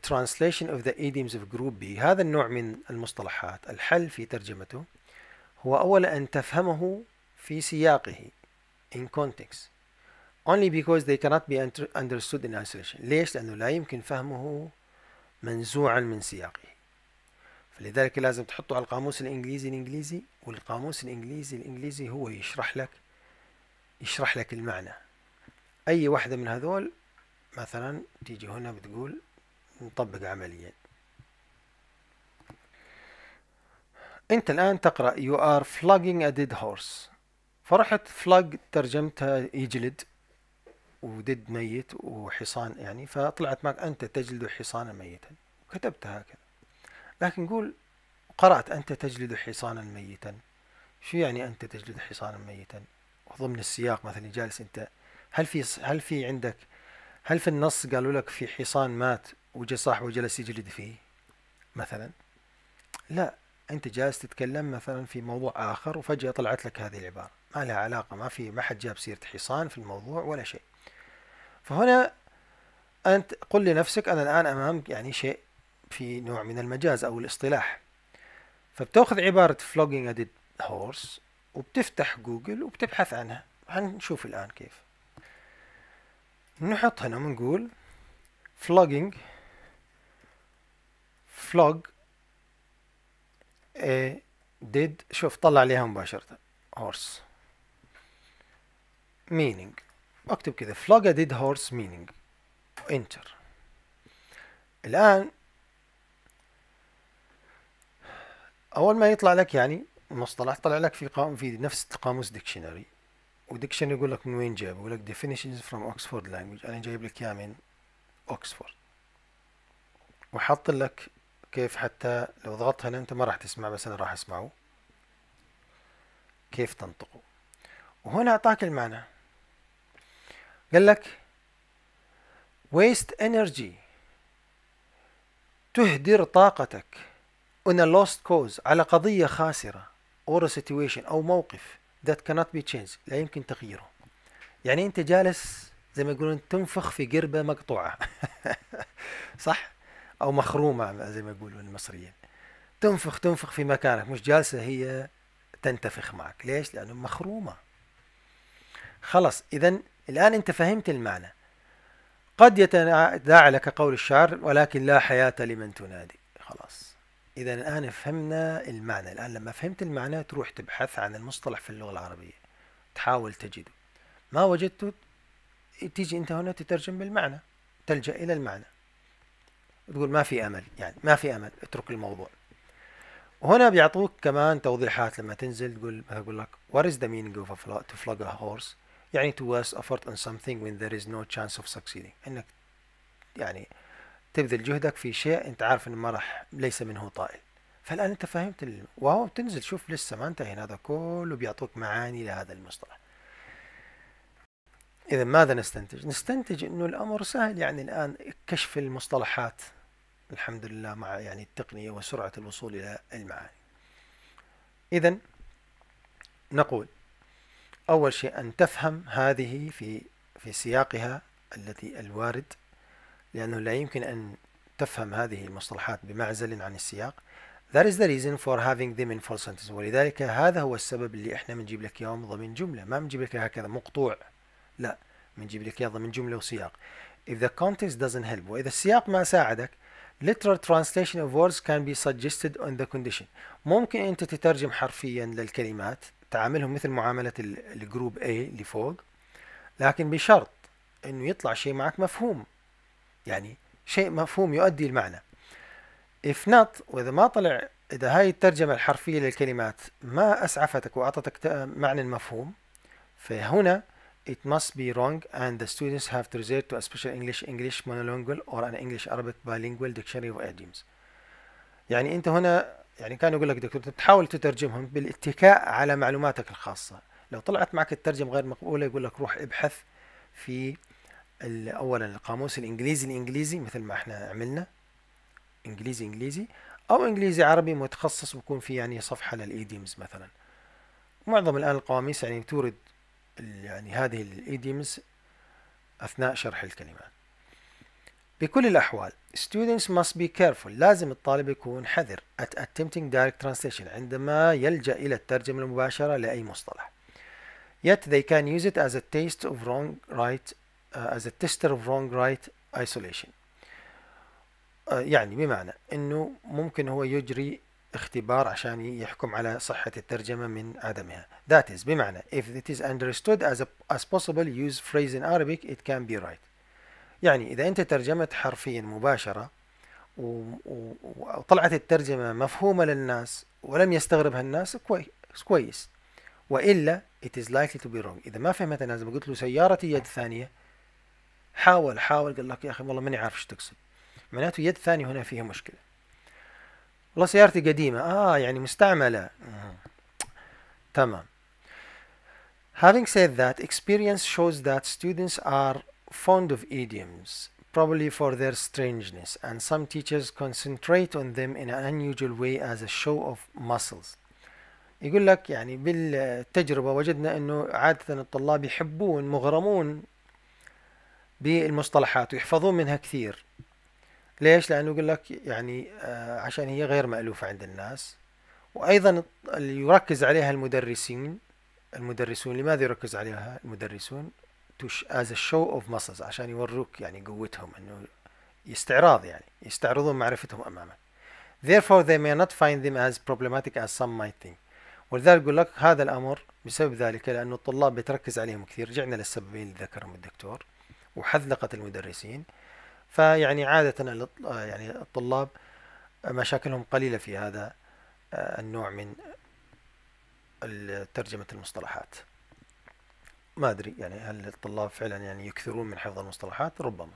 S1: translation of the idioms of group B هذا النوع من المصطلحات الحل في ترجمته هو أولا أن تفهمه في سياقه in context only because they cannot be understood in isolation ليش؟ لأنه لا يمكن فهمه منزوعا من سياقه لذلك لازم تحطه على القاموس الإنجليزي الإنجليزي والقاموس الإنجليزي الإنجليزي هو يشرح لك يشرح لك المعنى أي واحدة من هذول مثلا تيجي هنا بتقول نطبق عمليا أنت الآن تقرأ you are flogging a dead horse فرحت flog ترجمتها يجلد وديد ميت وحصان يعني فطلعت معك أنت تجلد حصانا ميتا وكتبتها هكذا لكن نقول قرأت أنت تجلد حصانا ميتا شو يعني أنت تجلد حصانا ميتا ضمن السياق مثلا جالس أنت هل في هل في عندك هل في النص قالوا لك في حصان مات وجا صاحبه وجلس يجلد فيه مثلا لا انت جالس تتكلم مثلا في موضوع اخر وفجاه طلعت لك هذه العباره ما لها علاقه ما في ما حد جاب سيره حصان في الموضوع ولا شيء فهنا انت قل لنفسك انا الان امام يعني شيء في نوع من المجاز أو الاصطلاح فبتاخذ عبارة flogging a dead horse وبتفتح جوجل وبتبحث عنها هنشوف الآن كيف نحط هنا ونقول flogging flog a dead شوف طلع عليها مباشرة horse meaning اكتب كذا flog a dead horse meaning enter الآن اول ما يطلع لك يعني المصطلح طلع لك في قام في نفس قاموس ديكشنري وديكشنري يقول لك من وين جاب يقول لك ديفينيشنز فروم اوكسفورد لانجويج انا جايب لك اياها من اوكسفورد وحط لك كيف حتى لو ضغطت هنا انت ما راح تسمع بس انا راح اسمعه كيف تنطقه وهنا اعطاك المعنى قال لك waste energy تهدر طاقتك on a lost cause على قضية خاسرة or a situation أو موقف that cannot be changed لا يمكن تغييره يعني أنت جالس زي ما يقولون تنفخ في قربة مقطوعة صح؟ أو مخرومة زي ما يقولون المصريين تنفخ تنفخ في مكانك مش جالسة هي تنتفخ معك ليش؟ لأنه مخرومة خلاص إذا الآن أنت فهمت المعنى قد يتداعى لك قول الشعر ولكن لا حياة لمن تنادي خلاص إذا الآن فهمنا المعنى الآن لما فهمت المعنى تروح تبحث عن المصطلح في اللغة العربية تحاول تجده ما وجدته تيجي أنت هنا تترجم بالمعنى تلجأ إلى المعنى تقول ما في أمل يعني ما في أمل اترك الموضوع وهنا بيعطوك كمان توضيحات لما تنزل تقول أقول لك what is the meaning of a flag, to flag a horse يعني to waste effort on something when there is no chance of succeeding انك يعني تبذل جهدك في شيء انت عارف انه ما راح ليس منه طائل فالان انت فهمت ال... واو تنزل شوف لسه ما انتهينا هذا كله بيعطوك معاني لهذا المصطلح اذا ماذا نستنتج نستنتج انه الامر سهل يعني الان كشف المصطلحات الحمد لله مع يعني التقنيه وسرعه الوصول الى المعاني اذا نقول اول شيء ان تفهم هذه في في سياقها التي الوارد لأنه لا يمكن أن تفهم هذه المصطلحات بمعزل عن السياق That is the reason for having them in full sentence ولذلك هذا هو السبب اللي احنا بنجيب لك يوم ضمن جملة ما بنجيب لك هكذا مقطوع لا بنجيب لك يوم ضمن جملة وسياق If the context doesn't help وإذا السياق ما ساعدك literal translation of words can be suggested on the condition ممكن أنت تترجم حرفيا للكلمات تعاملهم مثل معاملة الجروب A اللي فوق لكن بشرط أنه يطلع شيء معك مفهوم يعني شيء مفهوم يؤدي المعنى if not وإذا ما طلع إذا هاي الترجمة الحرفية للكلمات ما أسعفتك وأعطتك معنى المفهوم فهنا it must be wrong and the students have to resort to a special English English monolingual or an English Arabic bilingual dictionary of idioms يعني أنت هنا يعني كان يقول لك دكتور تحاول تترجمهم بالاتكاء على معلوماتك الخاصة لو طلعت معك الترجمة غير مقبولة يقول لك روح ابحث في اولا القاموس الانجليزي الانجليزي مثل ما احنا عملنا انجليزي انجليزي او انجليزي عربي متخصص بكون في يعني صفحه للايديمز مثلا معظم الان القواميس يعني تورد يعني هذه الايديمز اثناء شرح الكلمات بكل الأحوال students must be careful لازم الطالب يكون حذر at attempting direct translation عندما يلجأ إلى الترجمة المباشرة لأي مصطلح yet they can use it as a taste of wrong right آه، as a tester of wrong right isolation آه، يعني بمعنى انه ممكن هو يجري اختبار عشان يحكم على صحة الترجمة من عدمها that is بمعنى if it is understood as, a, as possible use phrase in Arabic it can be right يعني إذا أنت ترجمت حرفيا مباشرة وطلعت الترجمة مفهومة للناس ولم يستغربها الناس كويس وإلا it is likely to be wrong إذا ما فهمت الناس قلت له سيارتي يد ثانية حاول حاول قال لك يا اخي والله ماني عارف ايش تقصد معناته يد ثانيه هنا فيها مشكله والله سيارتي قديمه اه يعني مستعمله تمام Having said that, experience shows that students are fond of idioms, probably for their strangeness, and some teachers concentrate on them in an unusual way as a show of muscles. يقول لك يعني بالتجربة وجدنا أنه عادة الطلاب يحبون مغرمون بالمصطلحات ويحفظون منها كثير ليش؟ لأنه يقول لك يعني آه، عشان هي غير مألوفة عند الناس وأيضا اللي يركز عليها المدرسين المدرسون لماذا يركز عليها المدرسون؟ از show اوف muscles عشان يوروك يعني قوتهم انه يستعراض يعني يستعرضون معرفتهم امامك. Therefore they may not find them as problematic as some might think. ولذلك يقول لك هذا الامر بسبب ذلك لانه الطلاب بتركز عليهم كثير رجعنا للسببين اللي ذكرهم الدكتور وحذلقت المدرسين فيعني عادة يعني الطلاب مشاكلهم قليلة في هذا آه، النوع من ترجمة المصطلحات ما أدري يعني هل الطلاب فعلا يعني يكثرون من حفظ المصطلحات ربما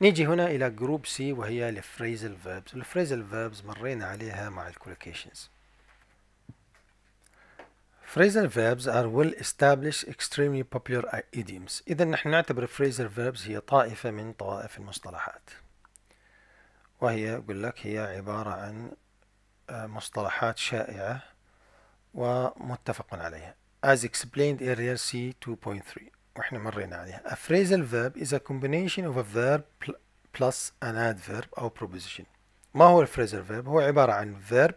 S1: نيجي هنا إلى جروب سي وهي الفريزل فيربز الفريزل فيربز مرينا عليها مع الكولوكيشنز Phrasal verbs are well established extremely popular idioms إذا نحن نعتبر phrasal verbs هي طائفة من طوائف المصطلحات وهي يقول لك هي عبارة عن مصطلحات شائعة ومتفق عليها as explained earlier C 2.3 واحنا مرينا عليها a phrasal verb is a combination of a verb plus an adverb أو proposition ما هو الفريزل verb هو عبارة عن verb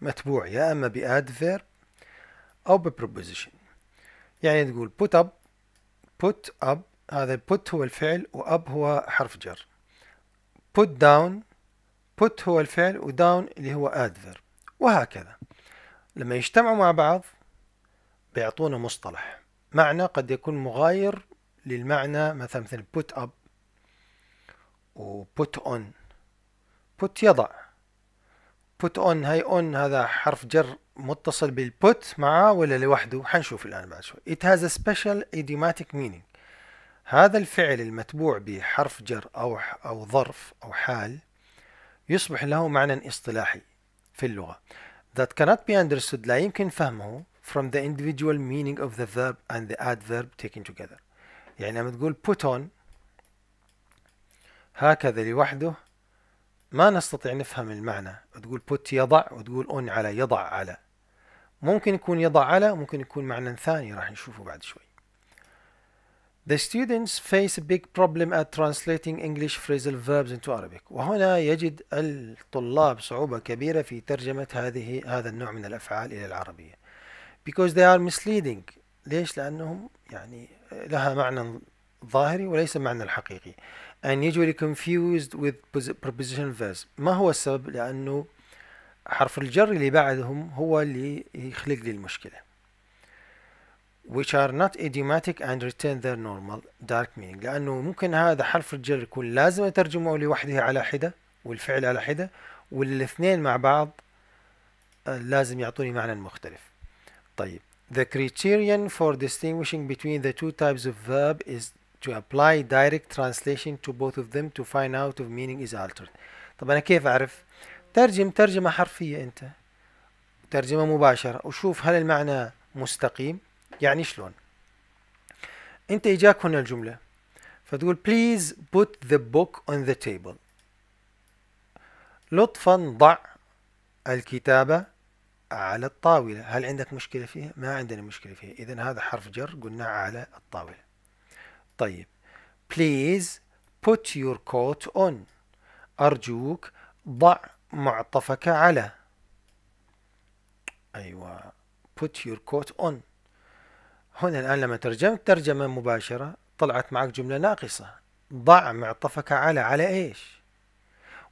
S1: متبوع يا أما بadverb او ببروبوزيشن يعني تقول put up put up هذا put هو الفعل و up هو حرف جر put down put هو الفعل و down اللي هو adverb وهكذا لما يجتمعوا مع بعض بيعطونا مصطلح معنى قد يكون مغاير للمعنى مثلا مثل put up و put on put يضع بوت اون هاي اون هذا حرف جر متصل بالبوت معاه ولا لوحده حنشوف الآن بعد شوي it has a special idiomatic meaning هذا الفعل المتبوع بحرف جر أو أو ظرف أو حال يصبح له معنى اصطلاحي في اللغة that cannot be understood لا يمكن فهمه from the individual meaning of the verb and the adverb taken together يعني لما تقول put on هكذا لوحده ما نستطيع نفهم المعنى تقول put يضع وتقول on على يضع على ممكن يكون يضع على ممكن يكون معنى ثاني راح نشوفه بعد شوي The students face a big problem at translating English phrasal verbs into Arabic. وهنا يجد الطلاب صعوبة كبيرة في ترجمة هذه هذا النوع من الأفعال إلى العربية. Because they are misleading. ليش؟ لأنهم يعني لها معنى ظاهري وليس معنى الحقيقي. and usually confused with preposition verbs ما هو السبب لأنه حرف الجر اللي بعدهم هو اللي يخلق لي المشكلة which are not idiomatic and retain their normal dark meaning لأنه ممكن هذا حرف الجر يكون لازم أترجمه لوحده على حدة والفعل على حدة والاثنين مع بعض لازم يعطوني معنى مختلف طيب The criterion for distinguishing between the two types of verb is to apply direct translation to both of them to find out if meaning is altered طب انا كيف اعرف ترجم ترجمة حرفية انت ترجمة مباشرة وشوف هل المعنى مستقيم يعني شلون انت اجاك هنا الجملة فتقول please put the book on the table لطفا ضع الكتابة على الطاولة هل عندك مشكلة فيها؟ ما عندنا مشكلة فيها إذا هذا حرف جر قلنا على الطاولة طيب Please put your coat on أرجوك ضع معطفك على أيوة put your coat on هنا الآن لما ترجمت ترجمة مباشرة طلعت معك جملة ناقصة ضع معطفك على على إيش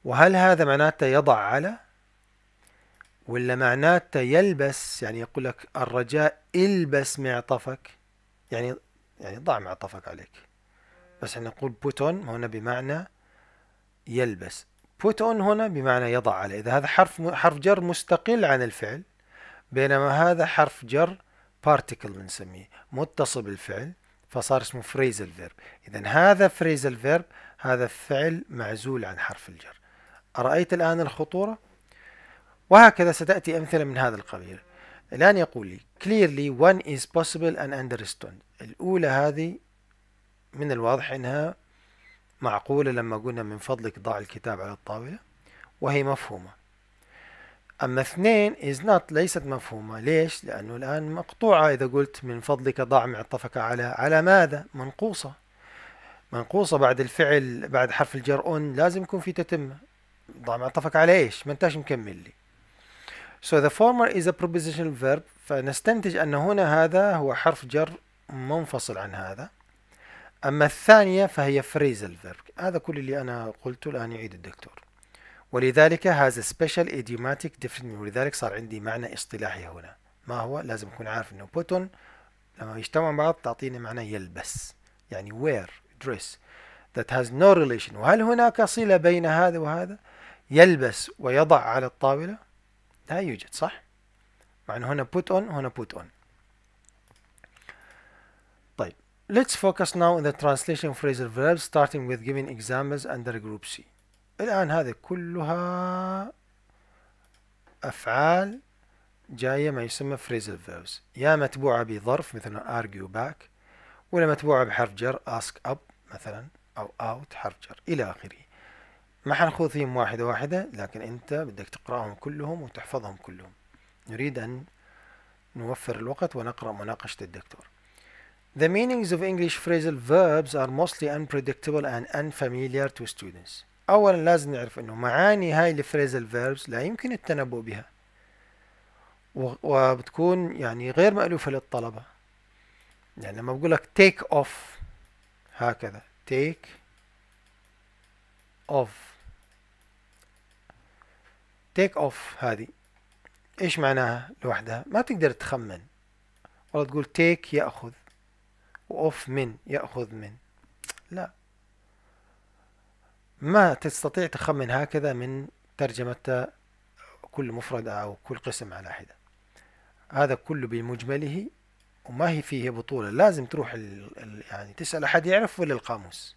S1: وهل هذا معناته يضع على ولا معناته يلبس يعني يقول لك الرجاء البس معطفك يعني يعني ضع معطفك عليك بس احنا نقول put on هنا بمعنى يلبس put on هنا بمعنى يضع عليه إذا هذا حرف حرف جر مستقل عن الفعل بينما هذا حرف جر بارتيكل بنسميه متصل بالفعل فصار اسمه phrasal verb إذا هذا phrasal verb هذا فعل معزول عن حرف الجر أرأيت الآن الخطورة؟ وهكذا ستأتي أمثلة من هذا القبيل الآن يقول لي clearly one is possible and understood الأولى هذه من الواضح أنها معقولة لما قلنا من فضلك ضع الكتاب على الطاولة وهي مفهومة أما اثنين is not ليست مفهومة ليش؟ لأنه الآن مقطوعة إذا قلت من فضلك ضع معطفك على على ماذا؟ منقوصة منقوصة بعد الفعل بعد حرف الجر أون لازم يكون في تتمة ضع معطفك على إيش؟ ما انتش مكمل لي So the former is a prepositional verb فنستنتج أن هنا هذا هو حرف جر منفصل عن هذا أما الثانية فهي فريز الفيرب هذا كل اللي أنا قلته الآن يعيد الدكتور ولذلك هذا سبيشال idiomatic different ولذلك صار عندي معنى اصطلاحي هنا ما هو لازم أكون عارف أنه بوتون لما يجتمع مع بعض تعطيني معنى يلبس يعني wear dress that has no relation وهل هناك صلة بين هذا وهذا يلبس ويضع على الطاولة لا يوجد صح مع أنه هنا put on هنا put on Let's focus now on the translation phrasal verbs starting with giving examples under group C. الآن هذه كلها أفعال جاية ما يسمى phrasal verbs يا متبوعة بظرف مثلا argue back ولا متبوعة بحرف جر ask up مثلا أو out حرف جر إلى آخره ما فيهم واحدة واحدة لكن أنت بدك تقرأهم كلهم وتحفظهم كلهم نريد أن نوفر الوقت ونقرأ مناقشة الدكتور The meanings of English phrasal verbs are mostly unpredictable and unfamiliar to students. أولا لازم نعرف أنه معاني هاي الفريزال verbs لا يمكن التنبؤ بها وبتكون يعني غير مألوفة للطلبة يعني لما بقول لك take off هكذا take off take off هذه ايش معناها لوحدها ما تقدر تخمن والله تقول take يأخذ وأوف من يأخذ من لا ما تستطيع تخمن هكذا من ترجمة كل مفردة أو كل قسم على حدة هذا كله بمجمله وما هي فيه بطولة لازم تروح يعني تسأل أحد يعرف ولا القاموس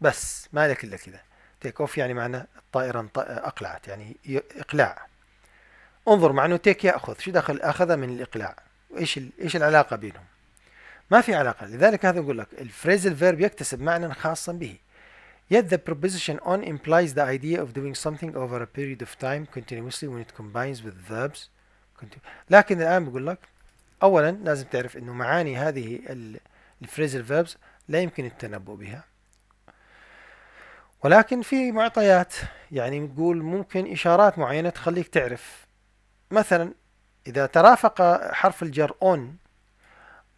S1: بس ما لك إلا كذا تيك أوف يعني معنى الطائرة أقلعت يعني إقلاع انظر مع انه تيك ياخذ شو دخل اخذ من الاقلاع وايش ايش العلاقه بينهم ما في علاقة لذلك هذا يقول لك الفريزل فيرب يكتسب معنى خاصا به Yet the preposition on implies the idea of doing something over a period of time continuously when it combines with verbs. لكن الآن بقول لك أولا لازم تعرف أنه معاني هذه الفريزل فيربز لا يمكن التنبؤ بها ولكن في معطيات يعني نقول ممكن إشارات معينة تخليك تعرف مثلا إذا ترافق حرف الجر on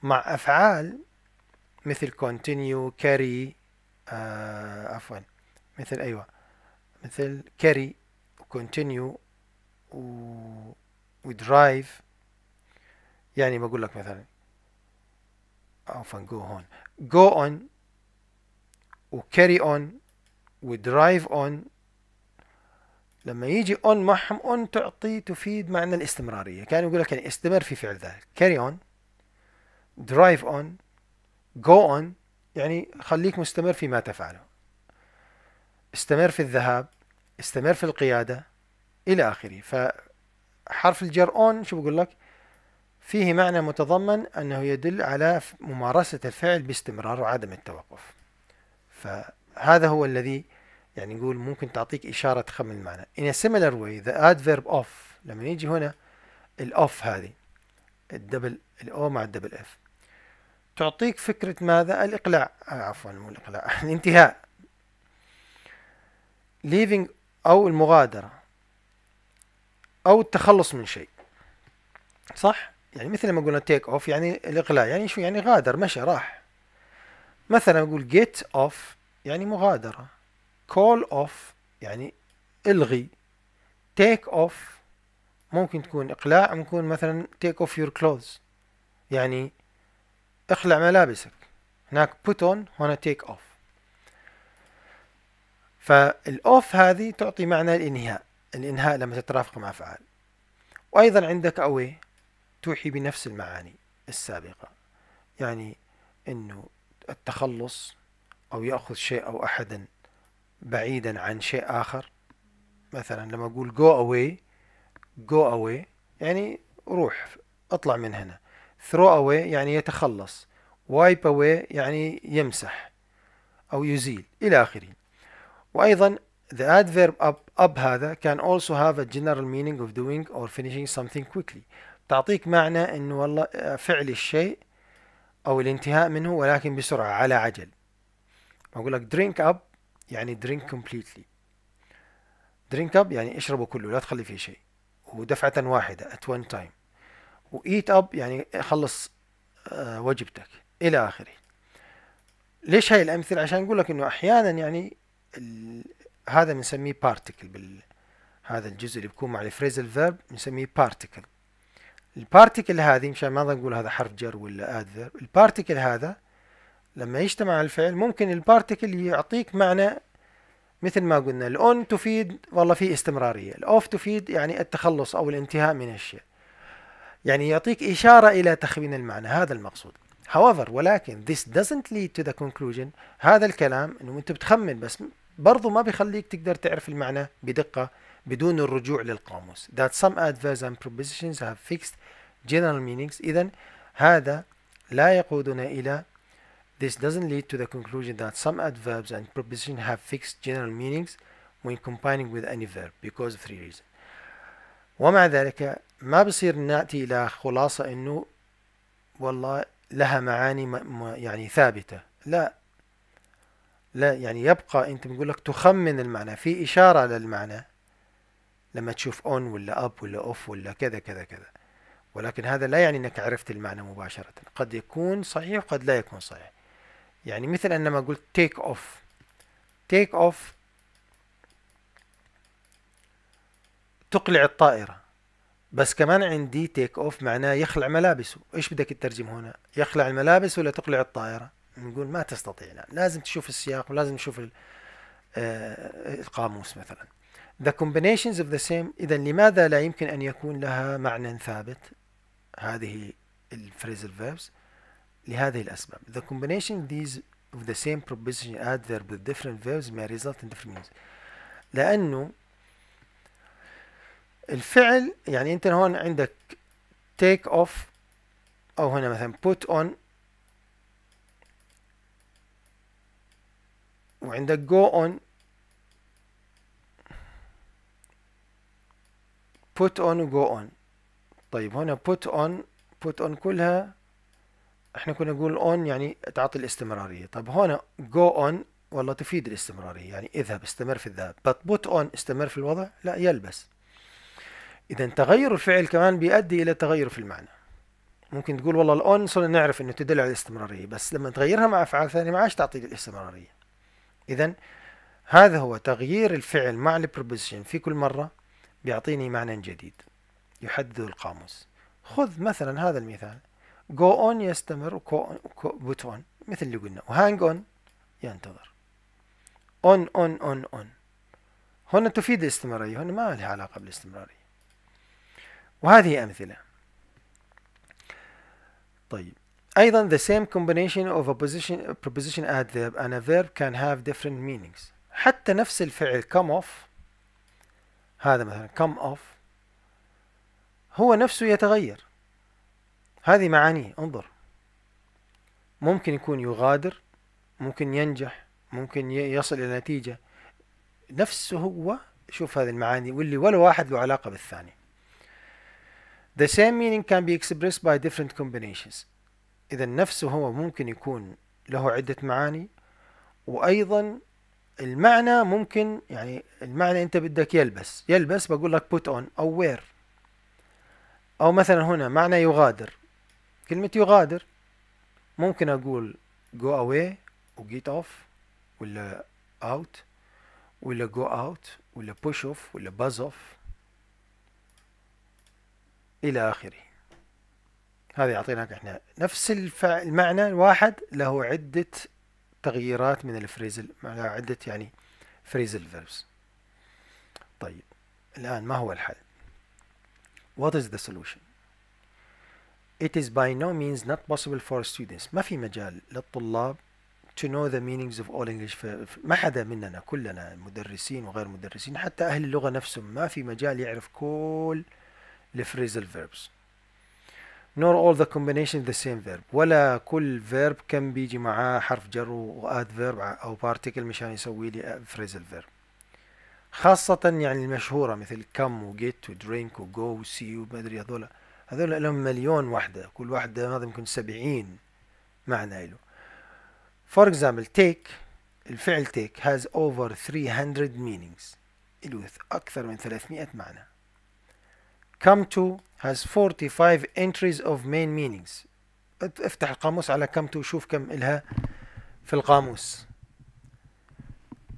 S1: مع أفعال مثل continue carry آه عفوا مثل أيوة مثل carry continue و drive يعني بقول لك مثلا عفوا go on go on و carry on و drive on لما يجي on معهم on تعطي تفيد معنى الاستمرارية كان يقول لك يعني استمر في فعل ذلك carry on درايف اون جو اون يعني خليك مستمر فيما تفعله استمر في الذهاب استمر في القيادة إلى آخره فحرف الجر اون شو بقول لك فيه معنى متضمن أنه يدل على ممارسة الفعل باستمرار وعدم التوقف فهذا هو الذي يعني نقول ممكن تعطيك إشارة تخمن المعنى in a similar way the adverb of لما يجي هنا الأوف هذه الدبل الأو مع الدبل اف تعطيك فكرة ماذا؟ الإقلاع آه، عفوا مو الإقلاع الانتهاء leaving أو المغادرة أو التخلص من شيء صح؟ يعني مثل ما قلنا تيك أوف يعني الإقلاع يعني شو يعني غادر مشى راح مثلا أقول جيت اوف يعني مغادرة كول اوف يعني الغي تيك اوف ممكن تكون إقلاع ممكن مثلا تيك اوف يور كلوز يعني اخلع ملابسك هناك put on هنا take off فالاوف هذه تعطي معنى الانهاء الانهاء لما تترافق مع فعال وايضا عندك away توحي بنفس المعاني السابقة يعني انه التخلص او ياخذ شيء او احدا بعيدا عن شيء اخر مثلا لما اقول go away go away يعني روح اطلع من هنا throw away يعني يتخلص wipe away يعني يمسح أو يزيل إلى آخره وأيضا the adverb up, up هذا can also have a general meaning of doing or finishing something quickly تعطيك معنى أنه والله فعل الشيء أو الانتهاء منه ولكن بسرعة على عجل أقول لك drink up يعني drink completely drink up يعني اشربه كله لا تخلي فيه شيء ودفعة واحدة at one time وايت اب يعني خلص آه، واجبتك الى اخره ليش هاي الامثله عشان اقول لك انه احيانا يعني هذا بنسميه بارتكل بال هذا الجزء اللي بيكون مع الفريزل فيرب بنسميه بارتكل البارتكل هذه مشان ما نقول هذا حرف جر ولا ادفيرب البارتكل هذا لما يجتمع الفعل ممكن البارتكل يعطيك معنى مثل ما قلنا الاون تفيد والله في استمراريه الاوف تفيد يعني التخلص او الانتهاء من الشيء يعني يعطيك إشارة إلى تخمين المعنى هذا المقصود however ولكن this doesn't lead to the conclusion هذا الكلام انه انت بتخمن بس برضو ما بيخليك تقدر تعرف المعنى بدقة بدون الرجوع للقاموس that some adverbs and prepositions have fixed general meanings إذا هذا لا يقودنا إلى This doesn't lead to the conclusion that some adverbs and prepositions have fixed general meanings when combining with any verb because of three reasons. ومع ذلك ما بصير ناتي الى خلاصه انه والله لها معاني يعني ثابته لا لا يعني يبقى انت بنقول لك تخمن المعنى في اشاره للمعنى لما تشوف اون ولا اب ولا اوف ولا كذا كذا كذا ولكن هذا لا يعني انك عرفت المعنى مباشره قد يكون صحيح وقد لا يكون صحيح يعني مثل انما قلت تيك اوف تيك اوف تقلع الطائرة بس كمان عندي تيك اوف معناه يخلع ملابسه ايش بدك تترجم هنا يخلع الملابس ولا تقلع الطائرة نقول ما تستطيع لا لازم تشوف السياق ولازم تشوف آه، القاموس مثلا The combinations of the same إذا لماذا لا يمكن أن يكون لها معنى ثابت هذه الفريزل verbs لهذه الأسباب The combination these of the same proposition adverb with different verbs may result in different meanings لأنه الفعل يعني انت هون عندك take off او هنا مثلا put on وعندك go on put on و go on طيب هنا put on put on كلها احنا كنا نقول on يعني تعطي الاستمرارية طب هنا go on والله تفيد الاستمرارية يعني اذهب استمر في الذهاب but put on استمر في الوضع لا يلبس اذا تغير الفعل كمان بيؤدي الى تغير في المعنى ممكن تقول والله الاون صرنا نعرف انه تدل على الاستمراريه بس لما تغيرها مع افعال ثانيه ما عادش تعطي الاستمراريه اذا هذا هو تغيير الفعل مع البروبوزيشن في كل مره بيعطيني معنى جديد يحدده القاموس خذ مثلا هذا المثال go on يستمر و put on مثل اللي قلنا و hang on ينتظر on on on on هنا تفيد الاستمرارية هنا ما لها علاقة بالاستمرارية وهذه أمثلة طيب أيضا the same combination of a position, a preposition adverb and a verb can have different meanings حتى نفس الفعل come off هذا مثلا come off هو نفسه يتغير هذه معانيه انظر ممكن يكون يغادر ممكن ينجح ممكن يصل إلى نتيجة نفسه هو شوف هذه المعاني واللي ولا واحد له علاقة بالثاني The same meaning can be expressed by different combinations. إذا النفس هو ممكن يكون له عدة معاني وأيضا المعنى ممكن يعني المعنى أنت بدك يلبس يلبس بقول لك put on أو wear أو مثلا هنا معنى يغادر كلمة يغادر ممكن أقول go away و get off ولا out ولا go out ولا push off ولا buzz off إلى آخره هذا يعطينا احنا نفس المعنى الواحد له عدة تغييرات من الفريزل عدة يعني فريزل verbs طيب الآن ما هو الحل What is the solution It is by no means not possible for students ما في مجال للطلاب to know the meanings of all English ما حدا مننا كلنا مدرسين وغير مدرسين حتى أهل اللغة نفسهم ما في مجال يعرف كل الفريزل verbs nor all the combination the same verb ولا كل verb كان بيجي معاه حرف جر وادفيرب او particle مشان يسوي لي phrasal verb خاصة يعني المشهورة مثل كم وجيت ودرينك وجو وسي وما ادري هذول هذول لهم مليون واحدة كل واحدة هذا ممكن سبعين معنى له فور example take الفعل take has over 300 meanings له أكثر من 300 معنى come to has 45 entries of main meanings افتح القاموس على come to وشوف كم إلها في القاموس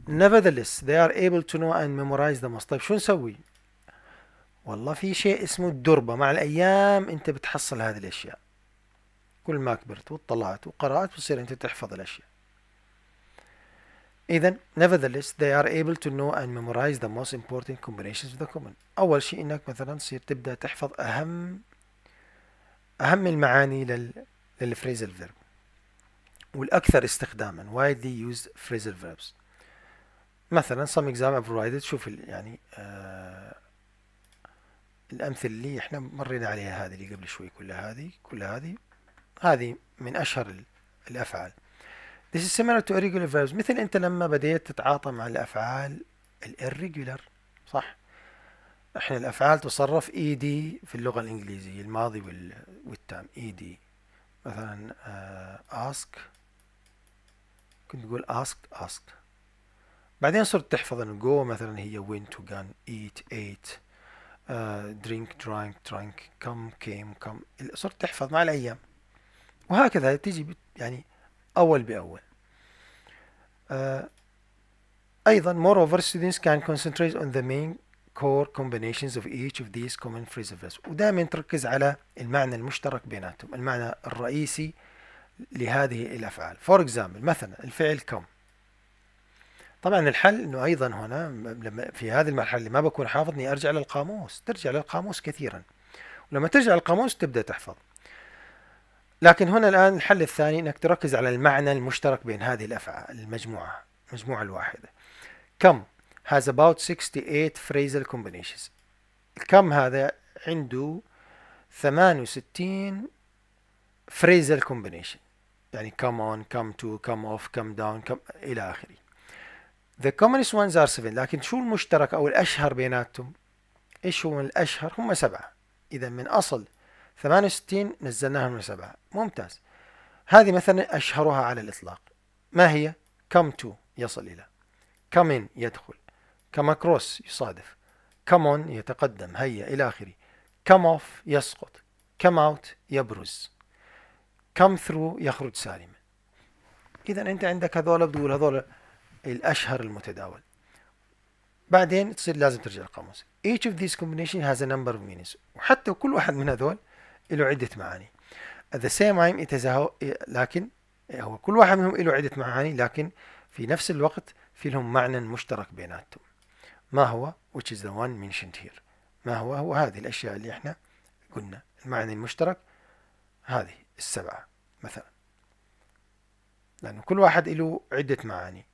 S1: nevertheless they are able to know and memorize the most طيب شو نسوي والله في شيء اسمه الدربة مع الأيام أنت بتحصل هذه الأشياء كل ما كبرت وطلعت وقرأت بتصير أنت تحفظ الأشياء إذا nevertheless they are able to know and memorize the most important combinations of the common أول شيء إنك مثلا تصير تبدأ تحفظ أهم أهم المعاني لل للفريزل فيرب والأكثر استخداما widely used phrasal verbs مثلا some example provided شوف يعني آه الأمثلة اللي احنا مرينا عليها هذه اللي قبل شوي كلها هذه كلها هذه هذه من أشهر الأفعال This is similar to irregular verbs مثل أنت لما بديت تتعاطى مع الأفعال الirregular صح احنا الأفعال تصرف ED في اللغة الإنجليزية الماضي والتام ED مثلا uh, ask كنت تقول asked asked بعدين صرت تحفظ انه go مثلا هي went to gun eat ate uh, drink drank drank come came come صرت تحفظ مع الأيام وهكذا تجي يعني أول بأول. آه، أيضا moreover students can concentrate on the main core combinations of each of these common phrases ودائما تركز على المعنى المشترك بيناتهم المعنى الرئيسي لهذه الأفعال for example مثلا الفعل come طبعا الحل انه ايضا هنا لما في هذه المرحله اللي ما بكون حافظ اني ارجع للقاموس ترجع للقاموس كثيرا ولما ترجع للقاموس تبدا تحفظ لكن هنا الآن الحل الثاني أنك تركز على المعنى المشترك بين هذه الأفعال المجموعة المجموعة الواحدة كم has about 68 phrasal combinations كم هذا عنده 68 phrasal combination يعني come on, come to, come off, come down, come إلى آخره The commonest ones are seven لكن شو المشترك أو الأشهر بيناتهم؟ إيش هو الأشهر؟ هم سبعة إذا من أصل 68 نزلناها من سبعة ممتاز هذه مثلا أشهرها على الإطلاق ما هي come to يصل إلى come in يدخل come across يصادف come on يتقدم هيا إلى آخره come off يسقط come out يبرز come through يخرج سالما إذا أنت عندك هذول بدول هذول الأشهر المتداول بعدين تصير لازم ترجع القاموس each of these combination has a number of meanings وحتى كل واحد من هذول له عدة معاني at the same time it is a, لكن هو كل واحد منهم له عدة معاني لكن في نفس الوقت في لهم معنى مشترك بيناتهم ما هو which is the one mentioned here ما هو هو هذه الأشياء اللي احنا قلنا المعنى المشترك هذه السبعة مثلا لأنه كل واحد له عدة معاني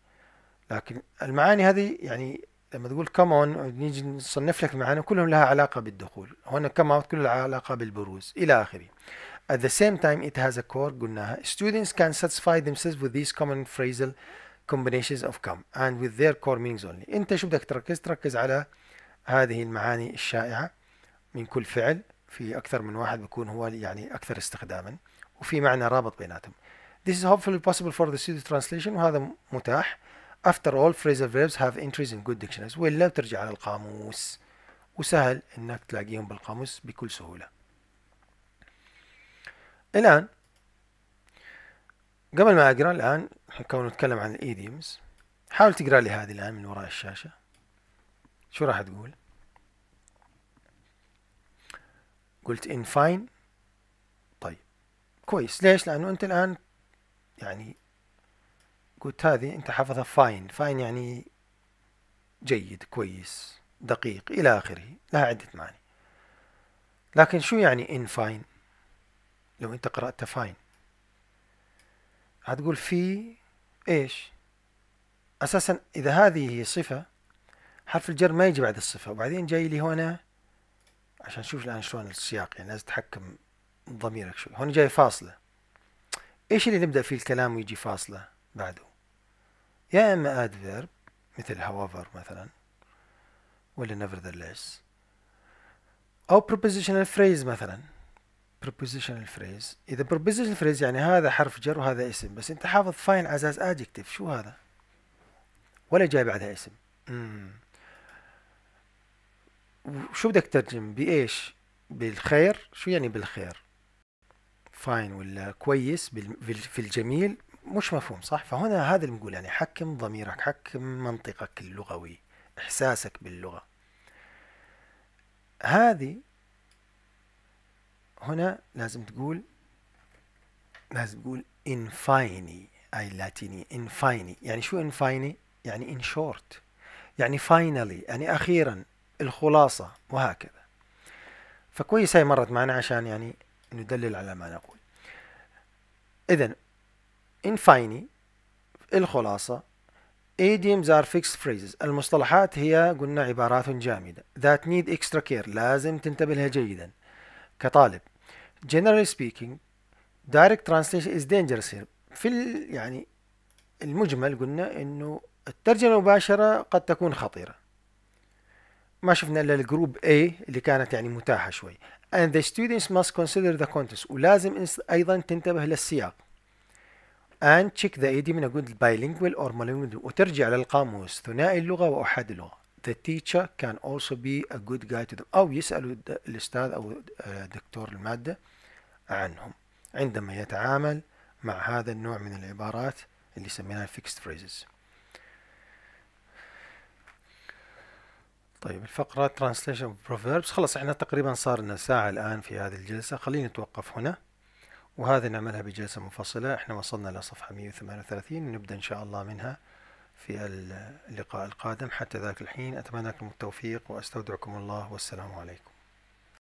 S1: لكن المعاني هذه يعني لما تقول كم اون نيجي نصنف لك معانا كلهم لها علاقة بالدخول هنا كم اوت كلها علاقة بالبروز إلى آخره At the same time it has a core قلناها students can satisfy themselves with these common phrasal combinations of come and with their core meanings only انت شو بدك تركز تركز على هذه المعاني الشائعة من كل فعل في أكثر من واحد بيكون هو يعني أكثر استخداما وفي معنى رابط بيناتهم This is hopefully possible for the student translation وهذا متاح After all, phrasal verbs have entries in good dictionaries. ولا بترجع على القاموس وسهل انك تلاقيهم بالقاموس بكل سهولة. الآن قبل ما اقرا الآن كونه نتكلم عن الايديومز حاول تقرا لي هذه الآن من وراء الشاشة. شو راح تقول؟ قلت in fine طيب كويس ليش؟ لأنه أنت الآن يعني الكود هذه انت حافظها فاين فاين يعني جيد كويس دقيق الى اخره لها عدة معاني لكن شو يعني ان فاين لو انت قرأت فاين هتقول في ايش اساسا اذا هذه هي صفة حرف الجر ما يجي بعد الصفة وبعدين جاي لي هنا عشان شوف الان شلون السياق يعني لازم تتحكم ضميرك شوي هون جاي فاصلة ايش اللي نبدأ فيه الكلام ويجي فاصلة بعده يا إما adverb مثل however مثلا ولا nevertheless أو prepositional phrase مثلا prepositional phrase إذا prepositional phrase يعني هذا حرف جر وهذا اسم بس أنت حافظ fine على أساس adjective شو هذا؟ ولا جاي بعدها اسم مم. شو بدك تترجم بإيش؟ بالخير شو يعني بالخير؟ فاين ولا كويس في الجميل مش مفهوم صح فهنا هذا اللي نقول يعني حكم ضميرك حكم منطقك اللغوي إحساسك باللغة هذه هنا لازم تقول لازم تقول انفايني أي لاتيني انفايني يعني شو انفايني يعني ان شورت يعني فاينلي يعني أخيرا الخلاصة وهكذا فكويس هاي مرت معنا عشان يعني ندلل على ما نقول إذا انفايني الخلاصة idioms are fixed phrases المصطلحات هي قلنا عبارات جامدة that need extra care لازم تنتبه لها جيدا كطالب generally speaking direct translation is dangerous here في يعني المجمل قلنا انه الترجمة المباشرة قد تكون خطيرة ما شفنا الا الجروب A اللي كانت يعني متاحة شوي and the students must consider the context ولازم ايضا تنتبه للسياق and check the AD من أقول bilingual or multilingual وترجع للقاموس ثنائي اللغة وأحد اللغة the teacher can also be a good guide to them أو يسألوا الأستاذ أو دكتور المادة عنهم عندما يتعامل مع هذا النوع من العبارات اللي سميناها fixed phrases طيب الفقرة translation of proverbs خلص احنا تقريبا صار لنا ساعة الآن في هذه الجلسة خليني نتوقف هنا وهذه نعملها بجلسة مفصلة احنا وصلنا لصفحة 138 نبدأ إن شاء الله منها في اللقاء القادم حتى ذاك الحين أتمنى لكم التوفيق وأستودعكم الله والسلام عليكم